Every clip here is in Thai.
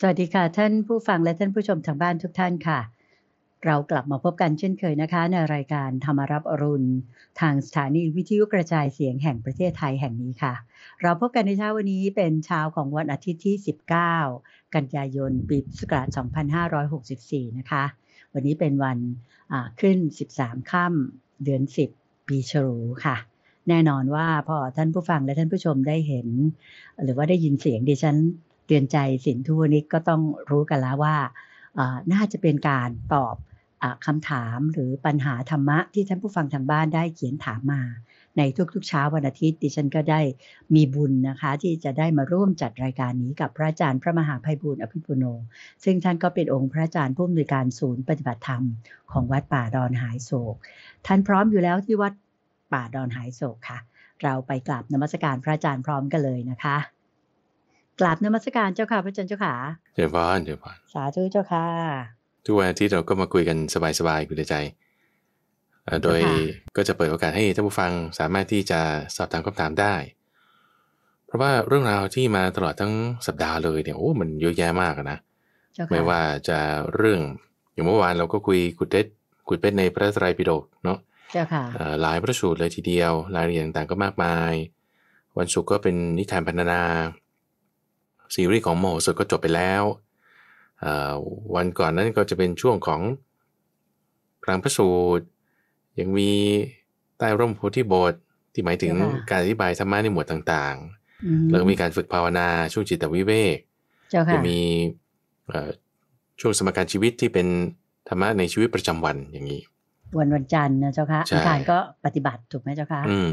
สวัสดีค่ะท่านผู้ฟังและท่านผู้ชมทางบ้านทุกท่านค่ะ เรากลับมาพบกันเช่นเคยนะคะ ในรายการธรรมรับอรุณ ทางสถานีวิทยุกระจายเสียงแห่งประเทศไทยแห่งนี้ค่ะ เราพบกันในเช้าวันนี้เป็นเช้าของวันอาทิตย์ที่ 19 กันยายนปีพุทธศักราช2564 นะคะ วันนี้เป็นวันขึ้น 13ค่ำเดือน 10 ปีฉลูค่ะ แน่นอนว่าพอท่านผู้ฟังและท่านผู้ชมได้เห็น หรือว่าได้ยินเสียงดิฉันเตือนใจสินทูนี้ก็ต้องรู้กันแล้วว่า น่าจะเป็นการตอบอคำถามหรือปัญหาธรรมะที่ท่านผู้ฟังทางบ้านได้เขียนถามมา ในทุกๆเช้าวันอาทิตย์ ดิฉันก็ได้มีบุญนะคะ ที่จะได้มาร่วมจัดรายการนี้กับพระอาจารย์พระมหาภัยบุญอภิปุโน ซึ่งท่านก็เป็นองค์พระอาจารย์ผู้อำนวยการศูนย์ปฏิบัติธรรมของวัดป่าดอนหายโศก ท่านพร้อมอยู่แล้วที่วัดป่าดอนหายโศกค่ะ เราไปกราบนมัสการพระอาจารย์พร้อมกันเลยนะคะกราบนมัสการเจ้าค่ะพระอาจารย์เจ้าค่ะเจ้าพานเจ้าพานสาธุเจ้าค่ะทุกวันอาทิตย์เราก็มาคุยกันสบายๆคุณใจ โดยก็จะเปิดโอกาสให้ท่านผู้ฟังสามารถที่จะสอบถามคำถามได้ เพราะว่าเรื่องราวที่มาตลอดทั้งสัปดาห์เลยเนี่ยโอ้มันเยอะแยะมากนะ ไม่ว่าจะเรื่องอย่างเมื่อวานเราก็คุยกุดเด็ดกุดเป็ดในพระไตรปิฎกเนาะหลายพระสูตรเลยทีเดียวรายละเอียดต่างๆก็มากมาย วันศุกร์ก็เป็นนิทานพันนาซีรีส์ของโมโหสถก็จบไปแล้ววันก่อนนั้นก็จะเป็นช่วงของพลังพระสูตรยังมีใต้ร่มโพธิบทที่หมายถึงการอธิบายธรรมะในหมวดต่างๆแล้วก็มีการฝึกภาวนาช่วงจิตวิเวกจะมีช่วงสมการชีวิตที่เป็นธรรมะในชีวิตประจำวันอย่างนี้ วันวันจันทร์นะเจ้าค่ะอาจารย์ก็ปฏิบัติถูกไหมเจ้าค่ะอืม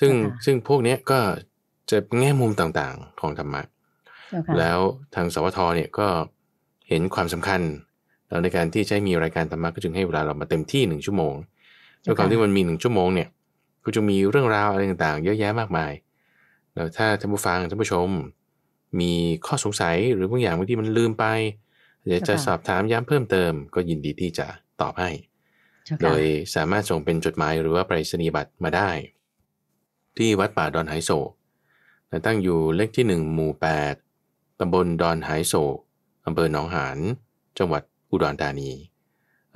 ซึ่งซึ่งพวกเนี้ยก็จะแง่มุมต่างๆของธรรมะแล้วทางสวทเนี่ยก็เห็นความสำคัญ ในการที่จะมีรายการธรรมะก็จึงให้เวลาเรามาเต็มที่หนึ่งชั่วโมงด้วยความที่มันมีหนึ่งชั่วโมงเนี่ยก็จะมีเรื่องราวอะไรต่างๆเยอะแยะมากมายแล้วถ้าท่านผู้ฟังท่านผู้ชม มีข้อสงสัยหรือบางอย่างที่มันลืมไป เดี๋ยวจะสอบถามย้ำเพิ่มเติมก็ยินดีที่จะตอบให้ โดยสามารถส่งเป็นจดหมายหรือว่าไปรษณียบัตรมาได้ ที่วัดป่าดอนไหโศกตั้งอยู่เลขที่ 1 หมู่ 8ตำบลดอนหายโศกอำเภอหนองหาน จังหวัดอุดรธานี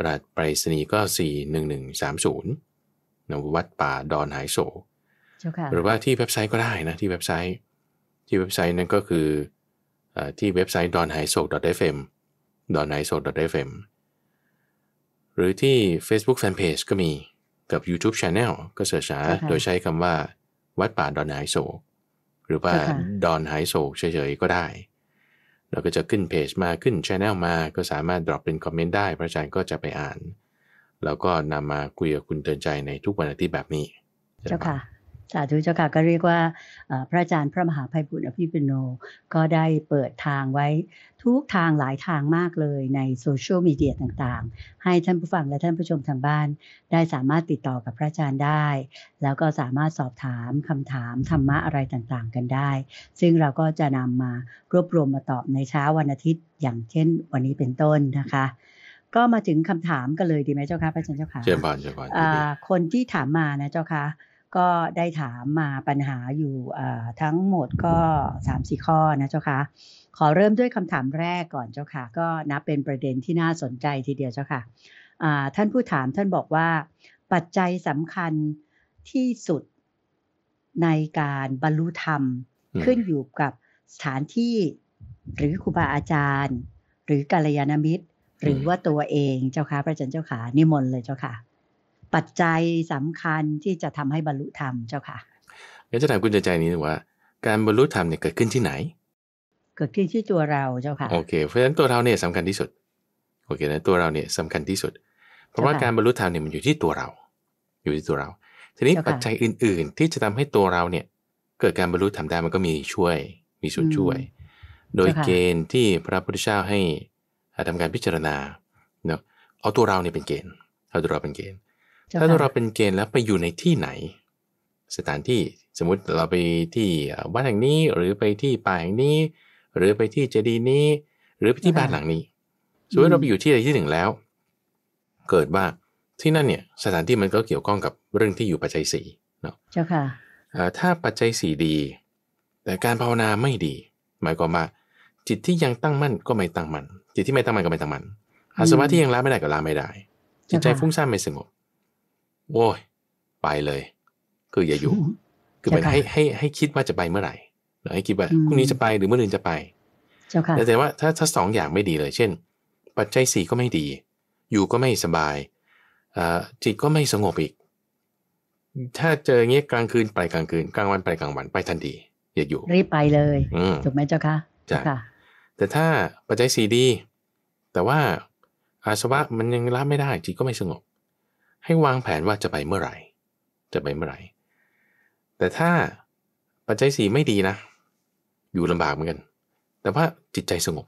รหัสไปรษณีย์ก็ 41130นวัดป่าดอนหายโศกหรือว่าที่เว็บไซต์ก็ได้นะ ที่เว็บไซต์ ที่เว็บไซต์นั้นก็คือที่เว็บไซต์ d o น h ายโศก f m d o n h a i s o k f m หรือที่ Facebook Fanpage ก็มี กับ YouTube Channel ก็เสิร์ชหาโดยใช้คำว่าวัดป่าดอนหายโศกหรือว่าดอนหายโศกเฉย ๆ ก็ได้ เราก็จะขึ้นเพจมา ขึ้นช anel มา ก็สามารถดรอปเป็นคอมเมนต์ได้พระอาจารย์ก็จะไปอ่าน แล้วก็นำมาคุยกับคุณเตือนใจในทุกวันอาทิตย์แบบนี้เจ้าค่ะสาธุเจ้าค่ะก็เรียกว่าพระอาจารย์พระมหาภัยบุญอภิปุโนก็ได้เปิดทางไว้ทุกทางหลายทางมากเลยในโซเชียลมีเดียต่างๆ ให้ท่านผู้ฟังและท่านผู้ชมทางบ้านได้สามารถติดต่อกับพระอาจารย์ได้ แล้วก็สามารถสอบถามคำถาม ธรรมะอะไรต่างๆ กันได้ ซึ่งเราก็จะนำมารวบรวมมาตอบในเช้าวันอาทิตย์อย่างเช่นวันนี้เป็นต้นนะคะ ก็มาถึงคำถามกันเลยดีไหมเจ้าค่ะพระอาจารย์เจ้าค่ะเชิญบานเชิญบานคนที่ถามมานะเจ้าค่ะก็ได้ถามมาปัญหาอยู่ทั้งหมดก็3ามสี่ข้อนะเจ้าค่ะ ขอเริ่มด้วยคำถามแรกก่อนเจ้าค่ะ ก็นับเป็นประเด็นที่น่าสนใจทีเดียวเจ้าค่ะท่านผู้ถามท่านบอกว่า ปัจจัยสำคัญที่สุดในการบรรลุธรรมขึ้นอยู่กับสถานที่หรือครูบาอาจารย์ หรือกัลยาณมิตร หรือว่าตัวเองเจ้าค่ะพระอาจารย์เจ้าขานิมนต์เลยเจ้าค่ะปัจจัยสำคัญที่จะทำให้บรรลุธรรมเจ้าค่ะงั้วจะถามคุณใจใจนี้ว่า การบรรลุธรรมเนี่ยเกิดขึ้นที่ไหน เกิดขึ้นที่ตัวเราเจ้าค่ะ โอเค เพราะฉะนั้นตัวเราเนี่ยสำคัญที่สุด โอเคนะตัวเราเนี่ยสำคัญที่สุด เพราะว่าการบรรลุธรรมเนี่ยมันอยู่ที่ตัวเรา อยู่ที่ตัวเรา ทีนี้ปัจจัยอื่น ๆ ที่จะทำให้ตัวเราเนี่ยเกิดการบรรลุธรรมได้มันก็มีช่วย มีส่วนช่วย โดยเกณฑ์ที่พระพุทธเจ้าให้ทำการพิจารณา เนาะเอาตัวเราเนี่ยเป็นเกณฑ์ เอาตัวเราเป็นเกณฑ์ถ้าเราเป็นเกณฑ์แล้วไปอยู่ในที่ไหน สถานที่สมมุติเราไปที่วัดแห่งนี้หรือไปที่ป่าแห่งนี้ หรือไปที่เจดีย์นี้ หรือไปที่บ้านหลังนี้สมมติเราไปอยู่ที่ใดที่หนึ่งแล้ว เกิดว่าที่นั่นเนี่ยสถานที่มันก็เกี่ยวข้องกับเรื่องที่อยู่ปัจจัยสี่เนาะเจ้าค่ะถ้าปัจจัยสี่ดีแต่การภาวนาไม่ดี หมายความว่าจิตที่ยังตั้งมั่นก็ไม่ตั้งมั่นจิตที่ไม่ตั้งมั่นก็ไม่ตั้งมั่นอาสวะที่ยังละไม่ได้ก็ละไม่ได้จิตใจฟุ้งซ่านไม่สงบโอ้ยไปเลย คืออย่าอยู่คือมันให้ให้ให้คิดว่าจะไปเมื่อไหร่ให้คิดว่าพรุ่งนี้จะไปหรือเมื่อื่นจะไปแต่แต่ว่าถ้าถ้าสองอย่างไม่ดีเลย เช่น ปัจจัยสี่ก็ไม่ดี อยู่ก็ไม่สบายจิตก็ไม่สงบอีก ถ้าเจอเงี้ยกลางคืนไปกลางคืนกลางวันไปกลางวันไปทันทีอย่าอยู่รีบไปเลยถูกไหมเจ้าคะจ้ะแต่ถ้าปัจจัยสี่ดี แต่ว่าอาสวะมันยังรับไม่ได้ จิตก็ไม่สงบให้วางแผนว่าจะไปเมื่อไหร่ จะไปเมื่อไหร่แต่ถ้าปัจจัยสีไม่ดีนะ อยู่ลำบากเหมือนกัน แต่ว่าจิตใจสงบ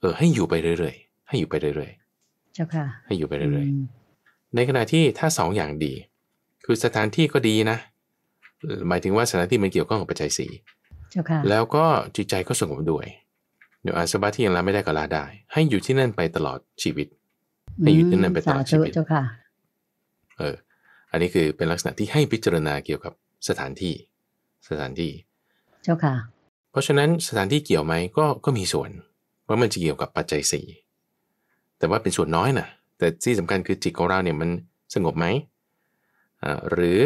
เออ ให้อยู่ไปเรื่อย ๆ ให้อยู่ไปเรื่อย ๆ เจ้าค่ะ ให้อยู่ไปเรื่อยๆ ในขณะที่ถ้าสองอย่างดี คือสถานที่ก็ดีนะ หมายถึงว่าสถานที่มันเกี่ยวข้องกับปัจจัยสีเจ้าค่ะ แล้วก็จิตใจก็สงบด้วย เดี๋ยวอาสบะที่ยังลาไม่ได้ก็ลาได้ ให้อยู่ที่นั่นไปตลอดชีวิตให้อยู่ที่นั่นไปตลอดชีวิต เจ้าค่ะเออ อันนี้คือเป็นลักษณะที่ให้พิจารณาเกี่ยวกับสถานที่ สถานที่ เจ้าค่ะ เพราะฉะนั้นสถานที่เกี่ยวไหมก็ก็มีส่วนว่ามันจะเกี่ยวกับปัจจัยสี่แต่ว่าเป็นส่วนน้อยนะแต่ที่สำคัญคือจิตของเราเนี่ยมันสงบไหมหรือ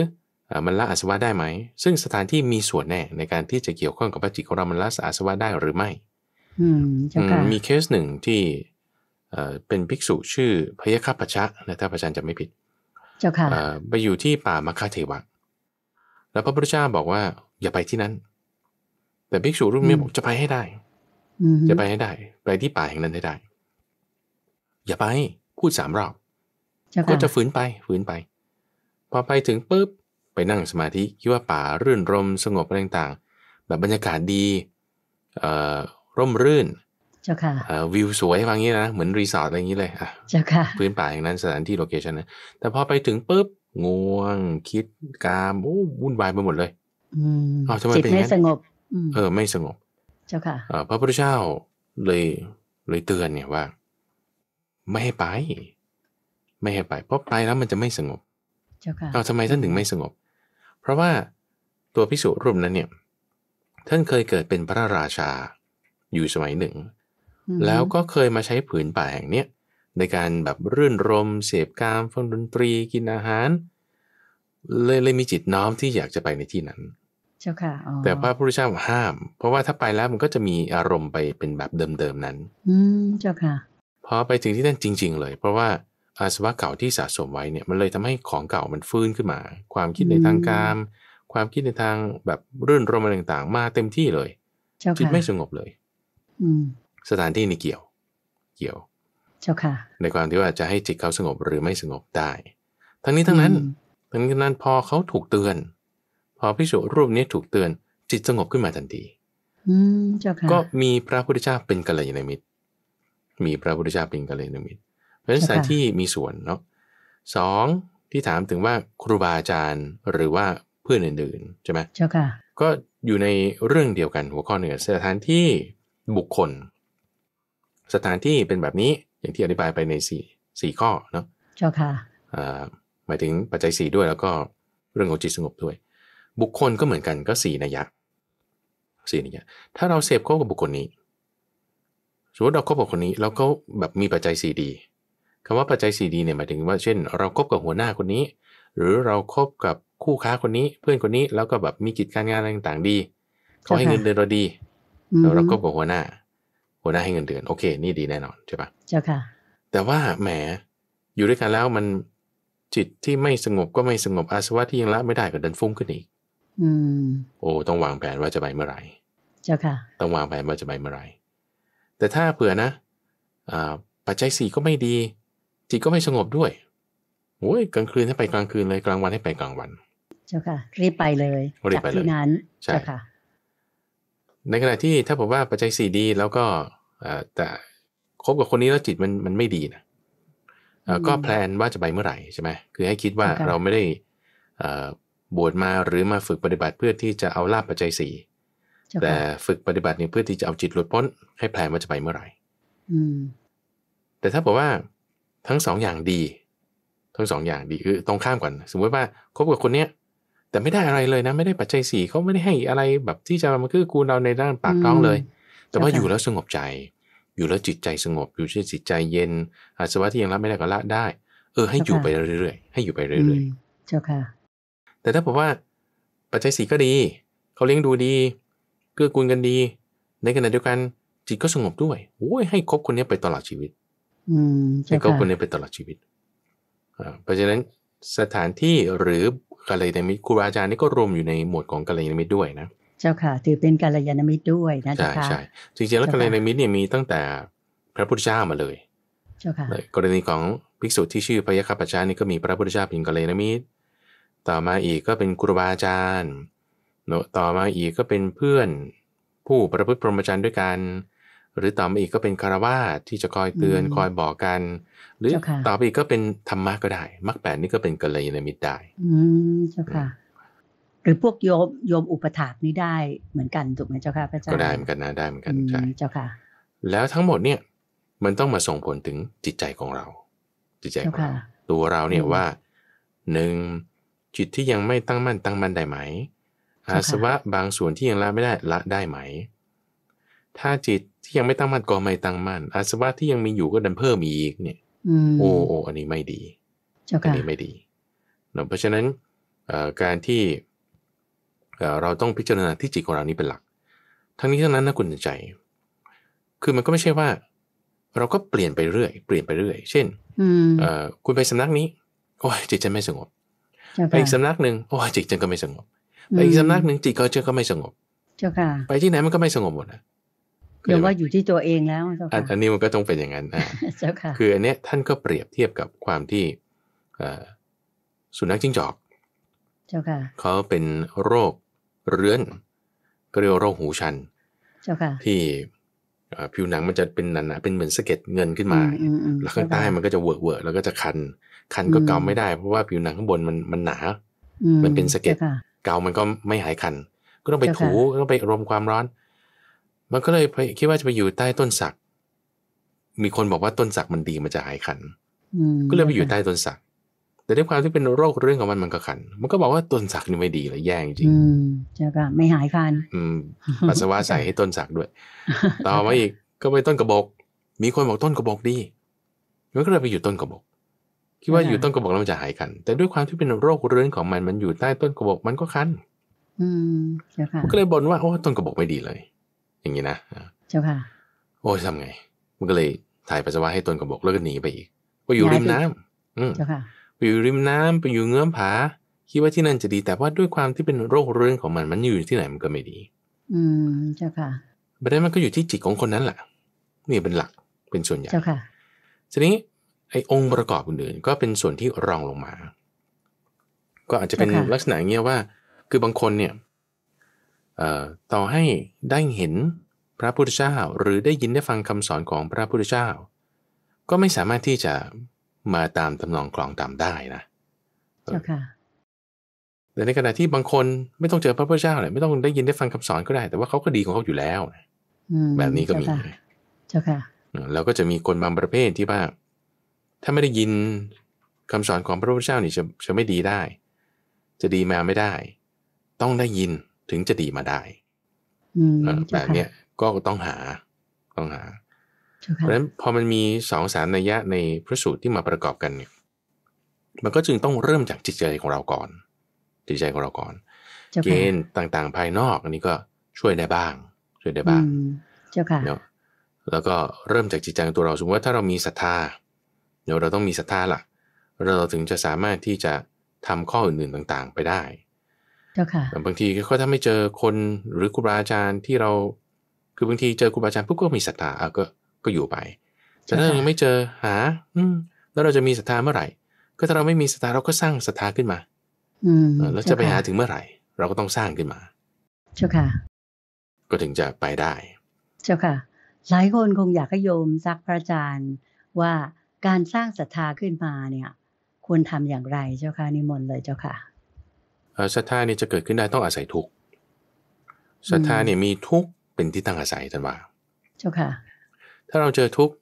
มันละอาสวะได้ไหม ซึ่งสถานที่มีส่วนแน่ในการที่จะเกี่ยวข้องกับว่าจิตของเรา มันละอาสวะได้หรือไม่มีเคสหนึ่งที่เป็นภิกษุชื่อพยคฆปัชชะนะถ้าพระอาจารย์จะไม่ผิดเจ้าค่ะไปอยู่ที่ป่ามัคคาเทวะ แล้วพระพุทธเจ้าบอกว่า อย่าไปที่นั้น แต่ภิกษุรูปนี้บอกจะไปให้ได้จะไปให้ได้ไปที่ป่าแห่งนั้นให้ได้ อย่าไปพูดสามรอบก็จะฝืนไปฝืนไปพอไปถึงปุ๊บไปนั่งสมาธิคิดว่าป่ารื่นรมสงบอะไรต่างๆแบบบรรยากาศดีร่มรื่นเจ้าค่ะวิวสวยบางอย่างนะเหมือนรีสอร์ทอะไรอย่างนี้เลยอ่ะเจ้าค่ะพื้นป่าอย่างนั้นสถานที่โลเคชันนะแต่พอไปถึงปุ๊บง่วง คิด กามโอ้วุ่นวายไปหมดเลย อืมเอทำไมเป็นไม่สงบเออ ไม่สงบ เจ้าค่ะพระพุทธเจ้าเลยเลยเตือนเนี่ยว่า ไม่ให้ไป ไม่ให้ไป เพราะไปแล้วมันจะไม่สงบเจ้าค่ะเอาทำไมท่านถึงไม่สงบ เพราะว่าตัวพิสุรูปนั้นเนี่ยท่านเคยเกิดเป็นพระราชาอยู่สมัยหนึ่งแล้วก็เคยมาใช้ผืนป่าแห่งเนี้ย ในการแบบรื่นรมเสพกามฟังดนตรี กินอาหารเลยเลยมีจิตน้อมที่อยากจะไปในที่นั้น เจ้าค่ะแต่พระพุทธเจ้าห้าม เพราะว่าถ้าไปแล้วมันก็จะมีอารมณ์ไปเป็นแบบเดิมๆนั้น อืมเจ้าค่ะ พอไปถึงที่นั่นจริง ๆ เลย เพราะว่าอาสวะเก่าที่สะสมไว้เนี่ย มันเลยทำให้ของเก่ามันฟื้นขึ้นมา ความคิดในทางการความคิดในทาง แบบรื่นรมอะไรต่างๆ มาเต็มที่เลยจิตไม่สงบเลย อืสถานที่นี่เกี่ยว เกี่ยว เจ้าค่ะในความที่ว่าจะให้จิตเขาสงบหรือไม่สงบได้ ทั้งนี้ทั้งนั้นทั้งนี้ทั้งนั้นพอเขาถูกเตือน พอพิสูจรูปนี้ถูกเตือนจิตสงบขึ้นมาทันทีก็มีพระพุทธเจ้าเป็นกัลยาณมิตร มีพระพุทธเจ้าเป็นกัลยาณมิตรเพราะฉะนั้นสถานที่มีส่วนเนาะสองที่ถามถึงว่าครูบาอาจารย์หรือว่าเพื่อนอื่น ๆ ใช่ไหมเจ้าค่ะก็อยู่ในเรื่องเดียวกันหัวข้อเหนือสถานที่บุคคลสถานที่เป็นแบบนี้อย่างที่อธิบายไปในสี่สี่ข้อเนาะเจ้าค่ะหมายถึงปัจจัยสี่ด้วย แล้วก็เรื่องของจิตสงบด้วยบุคคลก็เหมือนกันก็สี่นัยยะสี่นัยยะถ้าเราเสพเข้ากับบุคคลนี้สมมติเราคบกับคนนี้แล้วก็แบบมีปัจจัยสี่ดีคำว่าปัจจัยสี่ดีเนี่ยหมายถึงว่าเช่น เราครบกับหัวหน้าคนนี้ หรือเราครบกับคู่ค้าคนนี้ เพื่อนคนนี้แล้วก็แบบมีกิจการงานอะไรต่างๆ ดีเขาให้เงินเดือนเราดี เราครบกับหัวหน้าหัวหน้าให้เงินเดือนโอเค นี่ดีแน่นอน ใช่ปะเจ้าค่ะแต่ว่าแหม อยู่ด้วยกันแล้วมันจิตที่ไม่สงบก็ไม่สงบ อาสวะที่ยังละไม่ได้ ก็ดันฟุ้งขึ้นอีก อืมโอ้ต้องวางแผนว่าจะไปเมื่อไหร่ เจ้าค่ะ ต้องวางแผนว่าจะไปเมื่อไหร่ แต่ถ้าเผื่อนะอ่าปัจจัยสี่ก็ไม่ดีจิตก็ไม่สงบด้วยโอ้ยกลางคืนให้ไปกลางคืนเลย กลางวันให้ไปกลางวัน เจ้าค่ะรีบไปเลยรีบไปเลยนั้นใช่ค่ะในขณะที่ถ้าบอกว่าปัจจัยสี่ดีแล้วก็แต่คบกับคนนี้แล้วจิตมันมันไม่ดีนะก็แพลนว่าจะไปเมื่อไหร่ใช่ไหมคือให้คิดว่าเราไม่ได้บวชมาหรือมาฝึกปฏิบัติเพื่อที่จะเอาลาบปัจจัยสี่แต่ฝึกปฏิบัติเนี่ยเพื่อที่จะเอาจิตหลุดพ้น ให้แพลนว่าจะไปเมื่อไหร่แต่ถ้าบอกว่าทั้งสองอย่างดี ทั้งสองอย่างดีคือตรงข้ามก่อนสมมติว่าคบกับคนเนี้ยแต่ไม่ได้อะไรเลยนะ ไม่ได้ปัจจัยสี่เขาไม่ได้ให้อะไรแบบที่จะมาคือกูเราในด้านปากท้องเลยแต่ว่าอยู่แล้วสงบใจ อยู่แล้วจิตใจสงบ อยู่เช่จิตใจเย็น อาสวะที่ยังรับไม่ได้ก็ละได้ เออให้อยู่ไปเรื่อยๆ ให้อยู่ไปเรื่อยๆ เจ้าค่ะ แต่ถ้าบอกว่า ปัจจัยสีก็ดี เขาเลี้ยงดูดี เกื้อกูลกันดี ในขณะเดียวกันจิตก็สงบด้วยโอ้ยให้คบคนนี้ไปตลอดชีวิต อืมให้คบคนนี้ไปตลอดชีวิตเพราะฉะนั้นสถานที่หรือกัลยาณมิตรครูบาอาจารย์นี่ก็รวมอยู่ในหมวดของกัลยาณมิตรด้วยนะเจ้าค่ะ ถือเป็นกาลยานมิตรด้วยนะเจ้าค่ะใช่จริงๆแล้วกาลยานมิตรเนี่ยมีตั้งแต่พระพุทธเจ้ามาเลยเจ้าค่ะกรณีของภิกษุที่ชื่อพยคัปปชานี่ก็มีพระพุทธเจ้าเป็นกาลยาณมิตร ต่อมาอีกก็เป็นครูบาอาจารย์เนอะต่อมาอีกก็เป็นเพื่อนผู้ประพฤติพรหมจรรย์ด้วยกัน หรือต่อมาอีกก็เป็นคารวาสที่จะคอยเตือนคอยบอกกันหรือต่อไปอีกก็เป็นธรรมะก็ได้มรรคแปดนี่ก็เป็นกัลยาณมิตรได้ อืมเจ้าค่ะรือพวกโยมโยมอุปถากนี้ได้เหมือนกันถูกไหมเจ้าค่ะพระอาจารย์ก็ได้เหมือนกันนะได้เหมือนกันใช่เจ้าค่ะ แล้วทั้งหมดเนี่ยมันต้องมาส่งผลถึงจิตใจของเรา จิตใจของเราตัวเราเนี่ยว่าหนึ่งจิตที่ยังไม่ตั้งมั่น ตั้งมั่นได้ไหม อาสวะบางส่วนที่ยังละไม่ได้ละได้ไหม ถ้าจิตที่ยังไม่ตั้งมั่นก็ไม่ตั้งมั่น อาสวะที่ยังมีอยู่ก็ดันเพิ่มอีกเนี่ยโอ้โอ้อันนี้ไม่ดีอันนี้ไม่ดี เพราะฉะนั้นการที่เราต้องพิจารณาที่จิตของเรานี้เป็นหลัก ทั้งนี้ทั้งนั้นนะคุณใจ คือมันก็ไม่ใช่ว่า เราก็เปลี่ยนไปเรื่อย เปลี่ยนไปเรื่อย เช่นคุณไปสำนักนี้ โอ้ยจิตฉันไม่สงบ ไปอีกสำนักหนึ่งโอ้ยจิตฉันก็ไม่สงบ ไปอีกสำนักหนึ่งจิตก็จะก็ไม่สงบ เจ้าค่ะ ไปที่ไหนมันก็ไม่สงบหมดนะเดี๋ยวว่าอยู่ที่ตัวเองแล้วเจ้าค่ะ อันนี้มันก็ต้องเป็นอย่างนั้นเจ้าค่ะ คืออันเนี้ย ท่านก็เปรียบเทียบกับความที่สุนัขจิ้งจอก เจ้าค่ะเขาเป็นโรคเรื้อนก็เรียกโรคหูชันที่ผิวหนังมันจะเป็นหนาๆเป็นเหมือนสะเก็ดเงินขึ้นมาแล้วข้างใต้มันก็จะเวิร์กเวิร์กแล้วก็จะคัน คันก็เกาไม่ได้เพราะว่าผิวหนังข้างบนมันมันหนามันเป็นสะเก็ดเกา มันก็ไม่หายคัน ก็ต้องไปถูต้องไปรมความร้อน มันก็เลยคิดว่าจะไปอยู่ใต้ต้นสัก มีคนบอกว่าต้นสักมันดีมันจะหายคันก็เลยไปอยู่ใต้ต้นสักแต่ด้วยความที่เป็นโรคเรื่องของมันมันก็ขัน มันก็บอกว่าต้นสักนี่ไม่ดีเลยแย่จริงใช่ป่ะไม่หายคัน อืม ปัสสาวะใส่ให้ต้นสักด้วย ต่อมาอีกก็ไปต้นกระบอกมีคนบอกต้นกระบอกดีมันก็เลยไปอยู่ต้นกระบอกคิดว่าอยู่ต้นกระบอกแล้วมันจะหายคัน แต่ด้วยความที่เป็นโรคเรื้อนของมันมันอยู่ใต้ต้นกระบอกมันก็คันอืมเจ้าค่ะันก็เลยบ่นว่าโอ้ต้นกระบอกไม่ดีเลย อย่างนี้นะ เจ้าค่ะ โอ้ทำไง มันก็เลยถ่ายปัสสาวะให้ต้นกระบอกแล้วก็หนีไปอีก ก็อยู่ริมน้ำ อืมเจ้าค่ะไปอยู่ริมน้ำไปอยู่เงื้อมผาคิดว่าที่นั่นจะดี แต่ว่าด้วยความที่เป็นโรคเรื้อนของมันมันอยู่ที่ไหนมันก็ไม่ดี อืมเจ้าค่ะประเด็นมันก็อยู่ที่จิตของคนนั้นแหละนี่เป็นหลักเป็นส่วนใหญ่เจ้าค่ะทีนี้ไอ้องค์ประกอบอื่นๆก็เป็นส่วนที่รองลงมา ก็อาจจะเป็นลักษณะเงี้ยว่าคือบางคนเนี่ยเออ่ต่อให้ได้เห็นพระพุทธเจ้าหรือได้ยินได้ฟังคำสอนของพระพุทธเจ้า ก็ไม่สามารถที่จะมาตามตำนองกลองตามได้นะ เจ้าค่ะ แต่ในขณะที่บางคนไม่ต้องเจอพระพุทธเจ้าเลยไม่ต้องได้ยินได้ฟังคำสอนก็ได้ แต่ว่าเขาก็ดีของเขาอยู่แล้วแบบนี้ก็มี เจ้าค่ะ เราก็จะมีคนบางประเภทที่ว่าถ้าไม่ได้ยินคำสอนของพระพุทธเจ้านี่จะจะไม่ดีได้ จะดีมาไม่ได้ ต้องได้ยินถึงจะดีมาได้แบบเนี้ยก็ต้องหาต้องหาเพราะฉะนั้นพอมันมีสองสารนัยยะในพระสูตรที่มาประกอบกันเนี่ยมันก็จึงต้องเริ่มจากจิตใจของเราก่อนจิตใจของเราก่อน เกณฑ์ต่างๆ ภายนอกอันนี้ก็ช่วยได้บ้าง ช่วยได้บ้างเจ้าค่ะเนาะแล้วก็เริ่มจากจิตใจตัวเราสมมติว่าถ้าเรามีศรัทธาเดี๋ยวเราต้องมีศรัทธาล่ะ เราถึงจะสามารถที่จะทำข้ออื่นๆต่างๆไปได้เจ้าค่ะบางทีก็ถ้าไม่เจอคนหรือครูบาอาจารย์ที่เราคือบางทีเจอครูบาอาจารย์ปุ๊บก็มีศรัทธาก็ก็อยู่ไปแต่ถ้ายังไม่เจอหา อืแล้วเราจะมีศรัทธาเมื่อไหร่ ก็ถ้าเราไม่มีศรัทธาเราก็สร้างศรัทธาขึ้นมา อืมแล้วจะไปหาถึงเมื่อไหร่ เราก็ต้องสร้างขึ้นมา เจ้าค่ะ ก็ถึงจะไปได้ เจ้าค่ะ หลายคนคงอยากให้โยมซักพระอาจารย์ว่าการสร้างศรัทธาขึ้นมาเนี่ย ควรทำอย่างไรเจ้าค่ะนิมนต์เลยเจ้าค่ะศรัทธาเนี่ยจะเกิดขึ้นได้ต้องอาศัยทุกศรัทธาเนี่ยมีทุกเป็นที่ตั้งอาศัยท่านว่า เจ้าค่ะถ้าเราเจอทุกข์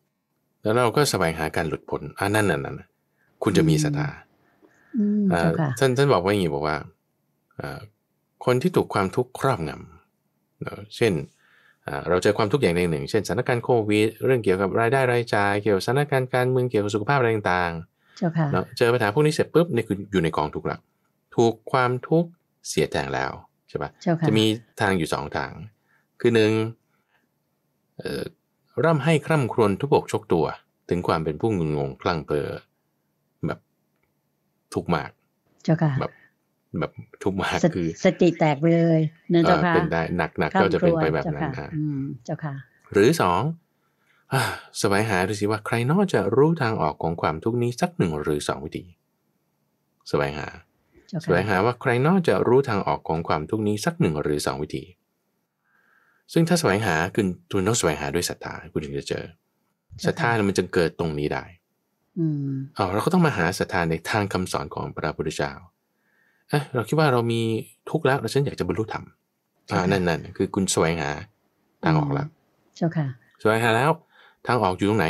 แล้วเราก็แสวงหาการหลุดพ้นอ่านั่นนั่นนั่นคุณจะมีสตาท่านท่านบอกว่าอย่างนี้บอกว่าคนที่ถูกความทุกข์ครอบงำเช่นเราเจอความทุกข์อย่างใดหนึ่ง เช่นสถานการณ์โควิด เรื่องเกี่ยวกับรายได้รายจ่าย เกี่ยวกับสถานการณ์การเมือง เกี่ยวกับสุขภาพอะไรต่างๆ เจอปัญหาพวกนี้เสร็จปุ๊บนี่คืออยู่ในกองทุกข์ละถูกความทุกข์เสียแ่งแล้วใช่ปะจะมีทางอยู่สองทาง คือหนึ่งร่ำให้คร่ำครวญทุบอกชกตัว ถึงความเป็นผู้งุงงคลั่งเปอแบบทุกมาก เจ้าค่ะแบบแบบทุกมากคือสติแตกไปเลยนะเจ้าค่ะเป็นได้หนักหนักก็จะเป็นไปแบบนั้นนะเจ้าค่ะหรือสองสบายหาดูสิว่า ใครนอกจะรู้ทางออกของความทุกนี้สักหนึ่งหรือสองวิธีสบายหาสบายหาว่าใครนอกจะรู้ทางออกของความทุกนี้สักหนึ่งหรือสองวิธีซึ่งถ้าแสวงหาคุณคุณต้องแสวงหาด้วยศรัทธา คุณถึงจะเจอศรัทธาเนี่ยมันจะเกิดตรงนี้ได้อ๋อเราก็ต้องมาหาศรัทธาในทางคำสอนของพระพุทธเจ้าเอะเราคิดว่าเรามีทุกข์แล้วเราฉันอยากจะบรรลุธรรมอ่านั่นนั่นคือคุณแสวงหา ทางออกแล้วเจ้าค่ะแสวงหาแล้ว ทางออกอยู่ตรงไหน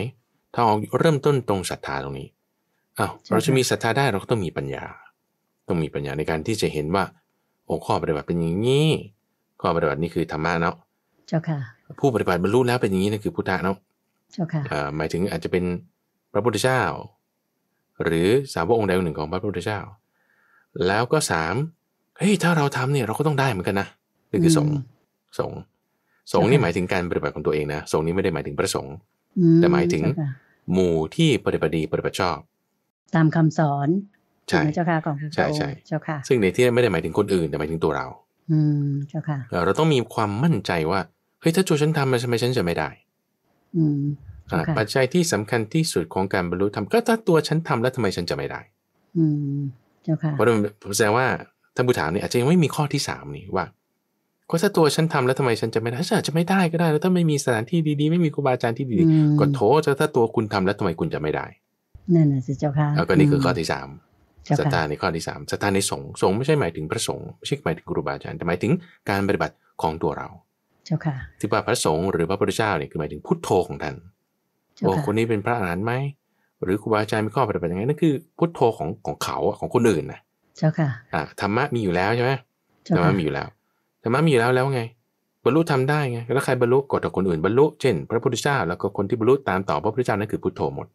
ทางออกเริ่มต้นตรงศรัทธาตรงนี้อ้าวเราจะมีศรัทธาได้เราก็ต้องมีปัญญา ต้องมีปัญญาในการที่จะเห็นว่าโอ้ข้อปฏิบัติเป็นอย่างนี้ข้อปฏิบัตินี่คือธรรมะเนาะเจ้าค่ะผู้ปฏิบัติบรรลุแล้วเป็นอย่างนี้นั่นคือพุทธะเนาะเจ้าค่ะหมายถึงอาจจะเป็นพระพุทธเจ้า หรือสาวกองค์ใดองหนึ่งของพระพุทธเจ้า แล้วก็สามเฮ้ยถ้าเราทำเนี่ยเราก็ต้องได้เหมือนกันนะนี่คือสงสงสงนี่หมายถึงการปฏิบัติของตัวเองนะสงนี้ไม่ได้หมายถึงพระสงฆ์แต่หมายถึงหมู่ที่ปฏิบัติดีปฏิบัติชอบตามคำสอนใช่เจ้าค่ะของใช่ใช่เจ้าค่ะซึ่งในที่ไม่ได้หมายถึงคนอื่นแต่หมายถึงตัวเรา อืมเจ้าค่ะเราต้องมีความมั่นใจว่าฮ้ยถ้าตัวฉันทำมาทำไมฉันจะไม่ได้อ่าปัจจัยที่สำคัญที่สุดของการบรรลุธรรมก็ถ้าตัวฉันทำแล้วทำไมฉันจะไม่ได้ อืมเจ้าค่ะเพราะผมแสดงว่าท่านผู้ถามเนี่ยอาจจะยังไม่มีข้อที่สามนี่ว่าก็ถ้าตัวฉันทำแล้วทำไมฉันจะไม่ได้ฉันอาจจะไม่ได้ก็ได้ แล้วถ้าไม่มีสถานที่ดีๆไม่มีครูบาอาจารย์ที่ดีก็โถจะถ้าตัวคุณทำแล้วทำไมคุณจะไม่ได้ นั่นแหละสิเจ้าค่ะแล้วก็นี่คือข้อที่สามสตาในข้อที่สามสตาในสงฆ์สงฆ์ไม่ใช่หมายถึงพระสงฆ์ไม่ใช่หมายถึงครูบาอาจารย์แต่หมายถึงการปฏิบัติของตัวเราจ้าค่ะที่ว่าพระสงฆ์หรือพระพุทธเจ้าเนี่ยคือหมายถึงพุทโธของท่านโอ้คนนี้เป็นพระอรหันต์ไหมหรือครูบาอาจารย์มีข้อปฏิบัติยังไงนั่นคือ พุทโธของของเขาของคนอื่นนะเจ้าค่ะอ่าธรรมะมีอยู่แล้วใช่ไหมธรรมะมีอยู่แล้วธรรมะมีอยู่แล้วแล้วไง บรรลุทำได้ไงแล้วใครบรรลุก็ต่อคนอื่น บรรลุเช่นพระพุทธเจ้าแล้วก็คนที่บรรลุตามต่อพระพุทธเจ้านั่นคือพุทโธหมด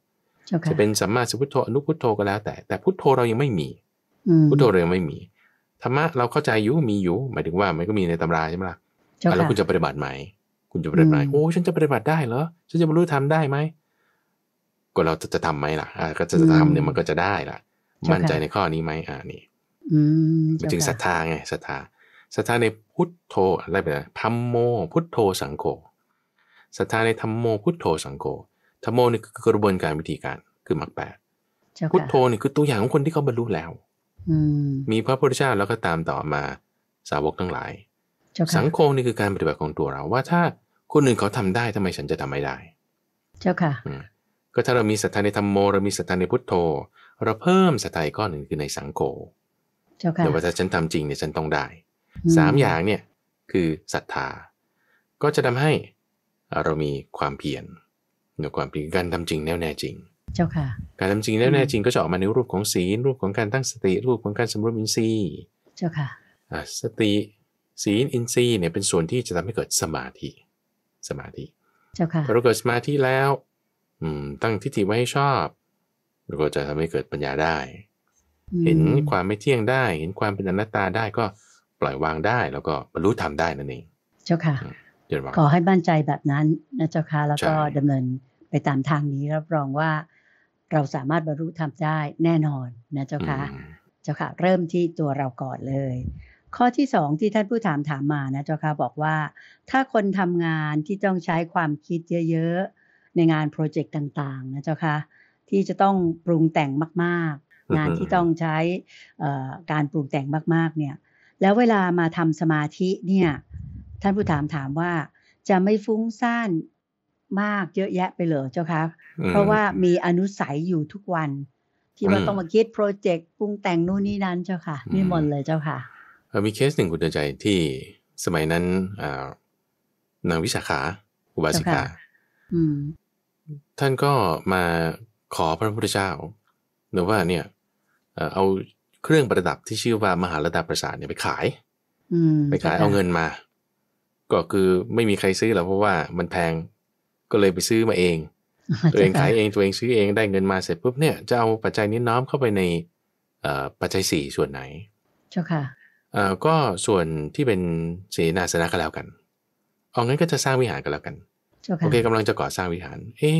จะเป็นสัมมาสัพพุทโธอนุพุทโธก็แล้วแต่แต่พุทโธเรายังไม่มีพุทโธเรายังไม่มีธรรมะเราเข้าใจอยู่มีอยู่หมายถึงว่ามันก็มีในตำราใช่ไหมล่ะแล้วคุณจะปฏิบัติไหม คุณจะปฏิบัติไหมโอ้ ฉันจะปฏิบัติได้เหรอ ฉันจะบรรลุธรรมได้ไหมก็เราจะทํำไหมล่ะ ก็จะทำเนี่ยมันก็จะได้ล่ะ มั่นใจในข้อนี้ไหมอ่านี่มันจึงศรัทธาไง ศรัทธา ศรัทธาในพุทโธอะไรแบบธรรมโม พุทโธสังโฆ ศรัทธาในธรรมโม พุทโธสังโฆธรรมโมนี่คือกระบวนการวิธีการ คือมรรคแปดพุทโธนี่คือตัวอย่างของคนที่เขาบรรลุแล้วมีพระพุทธเจ้าแล้วก็ตามต่อมาสาวกทั้งหลายสังคมนี่คือการปฏิบัติของตัวเราว่าถ้าคนอื่นเขาทำได้ทำไมฉันจะทำไม่ได้ เจ้าค่ะก็ถ้าเรามีศรัทธาในธรรมโมเรามีศรัทธาในพุทโธ เราเพิ่มศรัทธาก้อนหนึ่งคือในสังโฆเจ้าค่ะว่าถ้าฉันทำจริงเนี่ยฉันต้องได้ สามอย่างเนี่ยคือศรัทธา ก็จะทำให้เรามีความเพียรเรือความเพียรการทำจริงแน่วแน่จริง เจ้าค่ะ การทำจริงแน่วแน่จริงก็จะออกมาในรูปของศีลรูปของการตั้งสติรูปของการสำรวมอินทรีย์ เจ้าค่ะสติศีลอินทรีย์เนี่ยเป็นส่วนที่จะทำให้เกิดสมาธิ สมาธิ เจ้าค่ะพอเราเกิดสมาธิแล้ว อืม ตั้งทิฏฐิไว้ให้ชอบเราก็จะทำให้เกิดปัญญาได้ เห็นความไม่เที่ยงได้ เห็นความเป็นอนัตตาได้ ก็ปล่อยวางได้ แล้วก็บรรลุธรรมได้นั่นเอง เจ้าค่ะ ขอให้บ้านใจแบบนั้นนะเจ้าค่ะ แล้วก็ดำเนินไปตามทางนี้รับรองว่า เราสามารถบรรลุธรรมได้แน่นอน นะเจ้าค่ะ เจ้าค่ะเริ่มที่ตัวเราก่อนเลยข้อที่สองที่ท่านผู้ถามถามมานะเจ้าค่ะ บอกว่าถ้าคนทำงานที่ต้องใช้ความคิดเยอะ ๆ ในงานโปรเจกต์ต่าง ๆ นะเจ้าค่ะ ที่จะต้องปรุงแต่งมากๆ งานที่ต้องใช้การปรุงแต่งมากๆเนี่ย แล้วเวลามาทำสมาธิเนี่ยท่านผู้ถามถามว่า จะไม่ฟุ้งซ่านมากเยอะแยะไปเหรอเจ้าคะเพราะว่ามีอนุสัยอยู่ทุกวัน ที่ว่าต้องมาคิดโปรเจกต์ปรุงแต่งนู่นนี่นั้นเจ้าค่ะนี่มนเลยเจ้าค่ะมีเคสหนึ่งคุณเดืนใจที่สมัยนั้นนางวิสาขาอุบาสิกาท่านก็มาขอพระพุทธเจ้าหรือว่าเนี่ยเอาเครื่องประดับที่ชื่อว่ามหาลดาประสาทเนี่ยไปขายไปขาย เอาเงินมา ก็คือไม่มีใครซื้อหรอกเพราะว่ามันแพงก็เลยไปซื้อมาเองตัวเองขายเองตัวเองซื้อเองได้เงินมาเสร็จปุ๊บเนี่ยจะเอาปัจจัยนี้น้อมเข้าไปในปัจจัยสี่ส่วนไหนเจ้าค่ะก็ส่วนที่เป็นเสนาสนะก็แล้วกันเอางั้นก็จะสร้างวิหารก็แล้วกันโอเคกำลังจะก่อสร้างวิหาร เอ๊ะ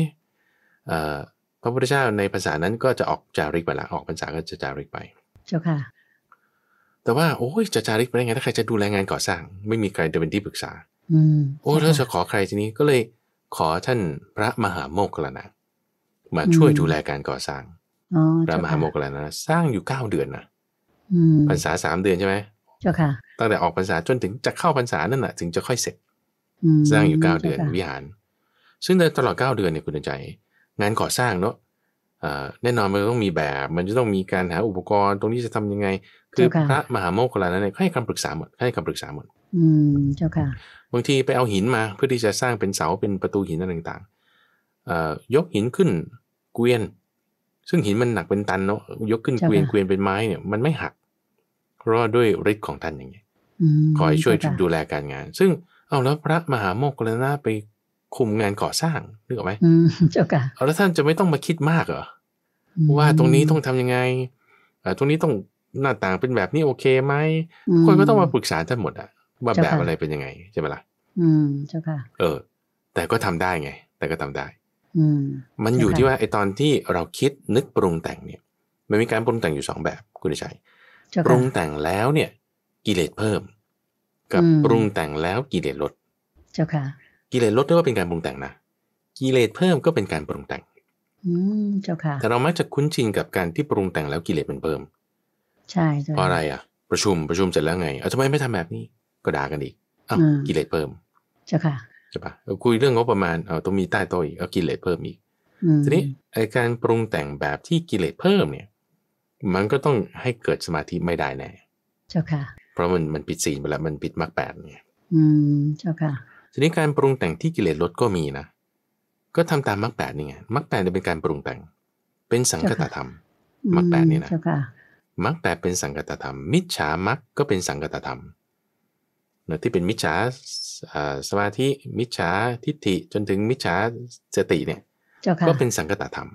พระพุทธเจ้าในภาษานั้นก็จะออกจาริกไปละ ออกภาษาก็จะจาริกไปเจ้าค่ะแต่ว่าโอ้ยจะจาริกไปได้ไงถ้าใครจะดูแลงานก่อสร้าง ไม่มีใครจะเป็นที่ปรึกษาอโอ้ถ้าจะขอใครทีนี้ก็เลยขอท่านพระมหาโมกขลานะมาช่วยดูแลการก่อสร้างพระมหาโมกขลานะสร้างอยู่เก้าเดือนนะภาษาสามเดือนใช่ไหมจ้าค่ะ ตั้งแต่ออกพรรษาจนถึงจะเข้าพรรษานั่นแหละถึงจะค่อยเสร็จสร้างอยู่เก้าเดือนวิหาร ซึ่งในตลอดเก้าเดือนเนี่ยคุณใจงานก่อสร้างเนาะแน่นอนมันต้องมีแบบมันจะต้องมีการหาอุปกรณ์ตรงนี้จะทำยังไง คือพระมหาโมคคลานั้นให้คำปรึกษาหมดให้คำปรึกษาหมด อืมเจ้าค่ะบางทีไปเอาหินมาเพื่อที่จะสร้างเป็นเสาเป็นประตูหินอะไรต่างๆยกหินขึ้น เกวียน ซึ่งหินมันหนักเป็นตันเนาะยกขึ้นเกวียนเกวียนเป็นไม้เนี่ยมันไม่หักเพราะด้วยฤทธิ์ของท่านอย่างเงี้ยคอยช่วยดูแลการงาน ซึ่งเอาแล้วพระมหาโมกขลนาไปคุมงานก่อสร้างนึกออกไหมเจ้าค่ะเอาแล้วท่านจะไม่ต้องมาคิดมากเหรอ ว่าตรงนี้ต้องทํำยังไงตรงนี้ต้องหน้าต่างเป็นแบบนี้โอเคไหมคนก็ต้องมาปรึกษาท่านหมดอะ ว่าแบบอะไรเป็นยังไงใช่ไหมล่ะอืมเจ้าค่ะ เออ แต่ก็ทำได้ไง แต่ก็ทำได้ อืมมันอยู่ที่ว่า ไอตอนที่เราคิดนึกปรุงแต่งเนี่ย มันมีการปรุงแต่งอยู่สองแบบคุณชัยปรุงแต่งแล้วเนี่ย กิเลสเพิ่ม กับปรุงแต่งแล้วกิเลสลดเจ้าค่ะ กิเลสลดเรียกว่าเป็นการปรุงแต่งนะกิเลสเพิ่มก็เป็นการปรุงแต่ง อืมเจ้าค่ะ แต่เรามักจะคุ้นชินกับการที่ปรุงแต่งแล้วกิเลสมันเพิ่มใช่เพราะอะไรอ่ะประชุมประชุมเสร็จแล้วไงเอาทำไมไม่ทำแบบนี้ก็ด่ากันอีกอ้าวกิเลสเพิ่มเจ้าค่ะใช่ปะคุยเรื่องงบประมาณเอาต้องมีใต้โต๊ะอีกเอากิเลสเพิ่มอีกทีนี้ไอการปรุงแต่งแบบที่กิเลสเพิ่มเนี่ยมันก็ต้องให้เกิดสมาธิไม่ได้แน่ เจ้าค่ะ เพราะมันมันผิดศีลไปแล้ว มันผิดมรรคแปดไงอืมเจ้าค่ะ ทีนี้การปรุงแต่งที่กิเลสลดก็มีนะ ก็ทำตามมรรคแปดนี่ไง มรรคแปดจะเป็นการปรุงแต่ง เป็นสังคตธรรม มรรคแปดนี่นะมรรคแปดเป็นสังคตธรรม มิจฉามรรคก็เป็นสังคตธรรมเนะที่เป็นมิจฉาสมาธิ มิจฉาทิฏฐิจนถึงมิจฉาสติเนี่ยก็เป็นสังคตธรรม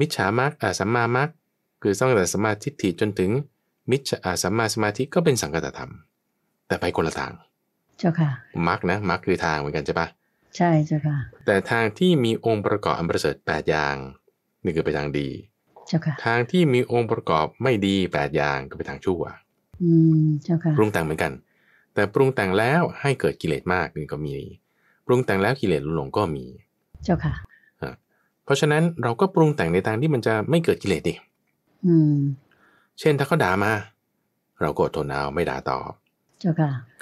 มิจฉามรรคสัมมามรรคคือตั้งแต่สมาธิจนถึงมิจฉาสัมมาสมาธิก็เป็นสังกัตธรรมแต่ไปคนละทาง เจ้าค่ะมรกนะมรกคคือทางเหมือนกันใช่ปะใช่เจ้าค่ะแต่ทางที่มีองค์ประกอบอันประเสริฐแปดอย่าง นี่คือไปทางดีเจ้าค่ะ ทางที่มีองค์ประกอบไม่ดีแปดอย่างก็ไปทางชั่วอืมเจ้าค่ะปรุงแต่งเหมือนกัน แต่ปรุงแต่งแล้วให้เกิดกิเลสมากนี่ก็มี ปรุงแต่งแล้วกิเลสหลงก็มี เจ้าค่ะเพราะฉะนั้นเราก็ปรุงแต่งในทางที่มันจะไม่เกิดกิเลสดิเช่นถ้าเขาด่ามา เราก็ทนเอาไม่ด่าตอบ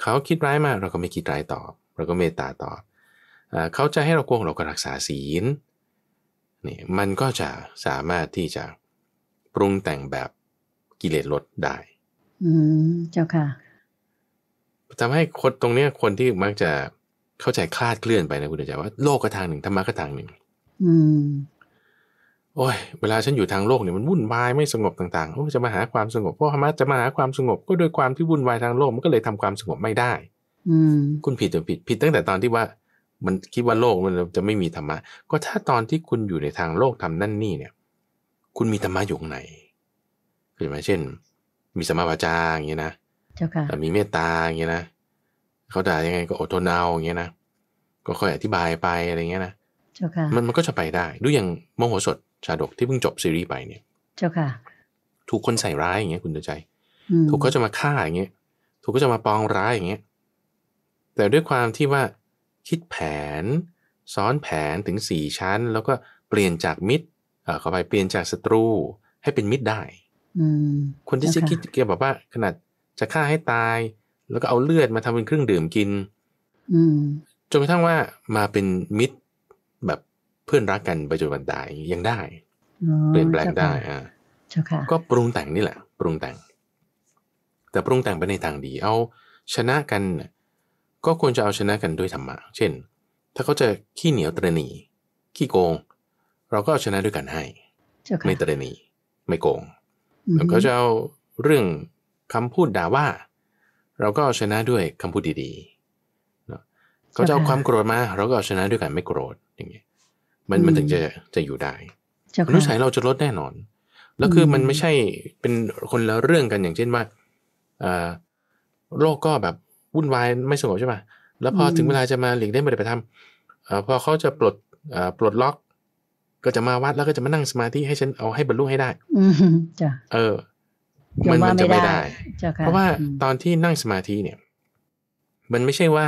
เขาคิดร้ายมาเราก็ไม่คิดร้ายตอบเราก็เมตตาตอบเขาจะให้เราโกงเราก็รักษาศีลนี่มันก็จะสามารถที่จะปรุงแต่งแบบกิเลสลดได้ อืมเจ้าค่ะทำให้คนตรงเนี้ยคนที่มักจะเข้าใจคลาดเคลื่อนไปนะคุณเดชว่าโลกก็ทางหนึ่งธรรมะก็ทางหนึ่ง อืมโอ้ย เวลาฉันอยู่ทางโลกเนี่ยมันวุ่นวายไม่สงบต่างๆโอ้จะมาหาความสงบเพราะธรรมะจะมาหาความสงบก็โดยความที่วุ่นวายทางโลกมันก็เลยทำความสงบไม่ได้ อืคุณผิดรือผิดผิดตั้งแต่ตอนที่ว่า มันคิดว่าโลกมันจะไม่มีธรรมะก็ถ้าตอนที่คุณอยู่ในทางโลกทำนั่นนี่เนี่ย คุณมีธรรมะอยู่ตรงไหนคือมาเช่น มีสมาวาจาอย่างเงี้ยนะมีเมตตาอย่างเงี้ยนะเขาด่ายังไงก็อดทนเอาอย่างเงี้ยนะก็ค่อยอธิบายไปอะไรเงี้ยนะมันมันก็จะไปได้ดูอย่างโมโหสดชาดกที่เพิ่งจบซีรีส์ไปเนี่ยเจ้าค่ะ ถูกคนใส่ร้ายอย่างเงี้ยคุณตัวใจ ถูกเขาจะมาฆ่าอย่างเงี้ยถูกก็จะมาปองร้ายอย่างเงี้ยแต่ด้วยความที่ว่าคิดแผนซ้อนแผนถึงสี่ชั้น แล้วก็เปลี่ยนจากมิตรเออขไปเปลี่ยนจากศัตรู ให้เป็นมิตรได้คนที่จะคิดเกี่ยวกับว่า ขนาดจะฆ่าให้ตาย แล้วก็เอาเลือดมาทำเป็นเครื่องดื่มกินจนกระทั่งว่ามาเป็นมิตรแบบเพื่อนรักกันไปจนวันตายยังได้เปลี่ยนแปลงได้อ่าก็ปรุงแต่งนี่แหละ ปรุงแต่งแต่ปรุงแต่งไปในทางดีเอาชนะกัน ก็ควรจะเอาชนะกันด้วยธรรมะเช่น ถ้าเขาจะขี้เหนียวตรณีขี้โกง เราก็เอาชนะด้วยกันให้ไม่ตรณีไม่โกงแล้วเขาจะเอาเรื่องคำพูดด่าว่า เราก็เอาชนะด้วยคำพูดดี ๆเขาจะเอาความโกรธมาเราก็เอาชนะด้วยกันไม่โกรธอย่างเงี้ยมันมันถึงจะจะอยู่ได้มนุษย์สายเราจะลดแน่นอน แล้วคือมันไม่ใช่เป็นคนละเรื่องกันอย่างเช่นว่าโรคก็แบบวุ่นวายไม่สงบใช่ป่ะแล้วพอถึงเวลาจะมาหลีกได้ไม่ได้ไปทำพอเขาจะปลดปลดล็อก ก็จะมาวัดแล้วก็จะมานั่งสมาธิให้ฉันเอาให้บรรลุให้ได้เออ มันมันจะไม่ได้เพราะว่าตอนที่นั่งสมาธิเนี่ย มันไม่ใช่ว่า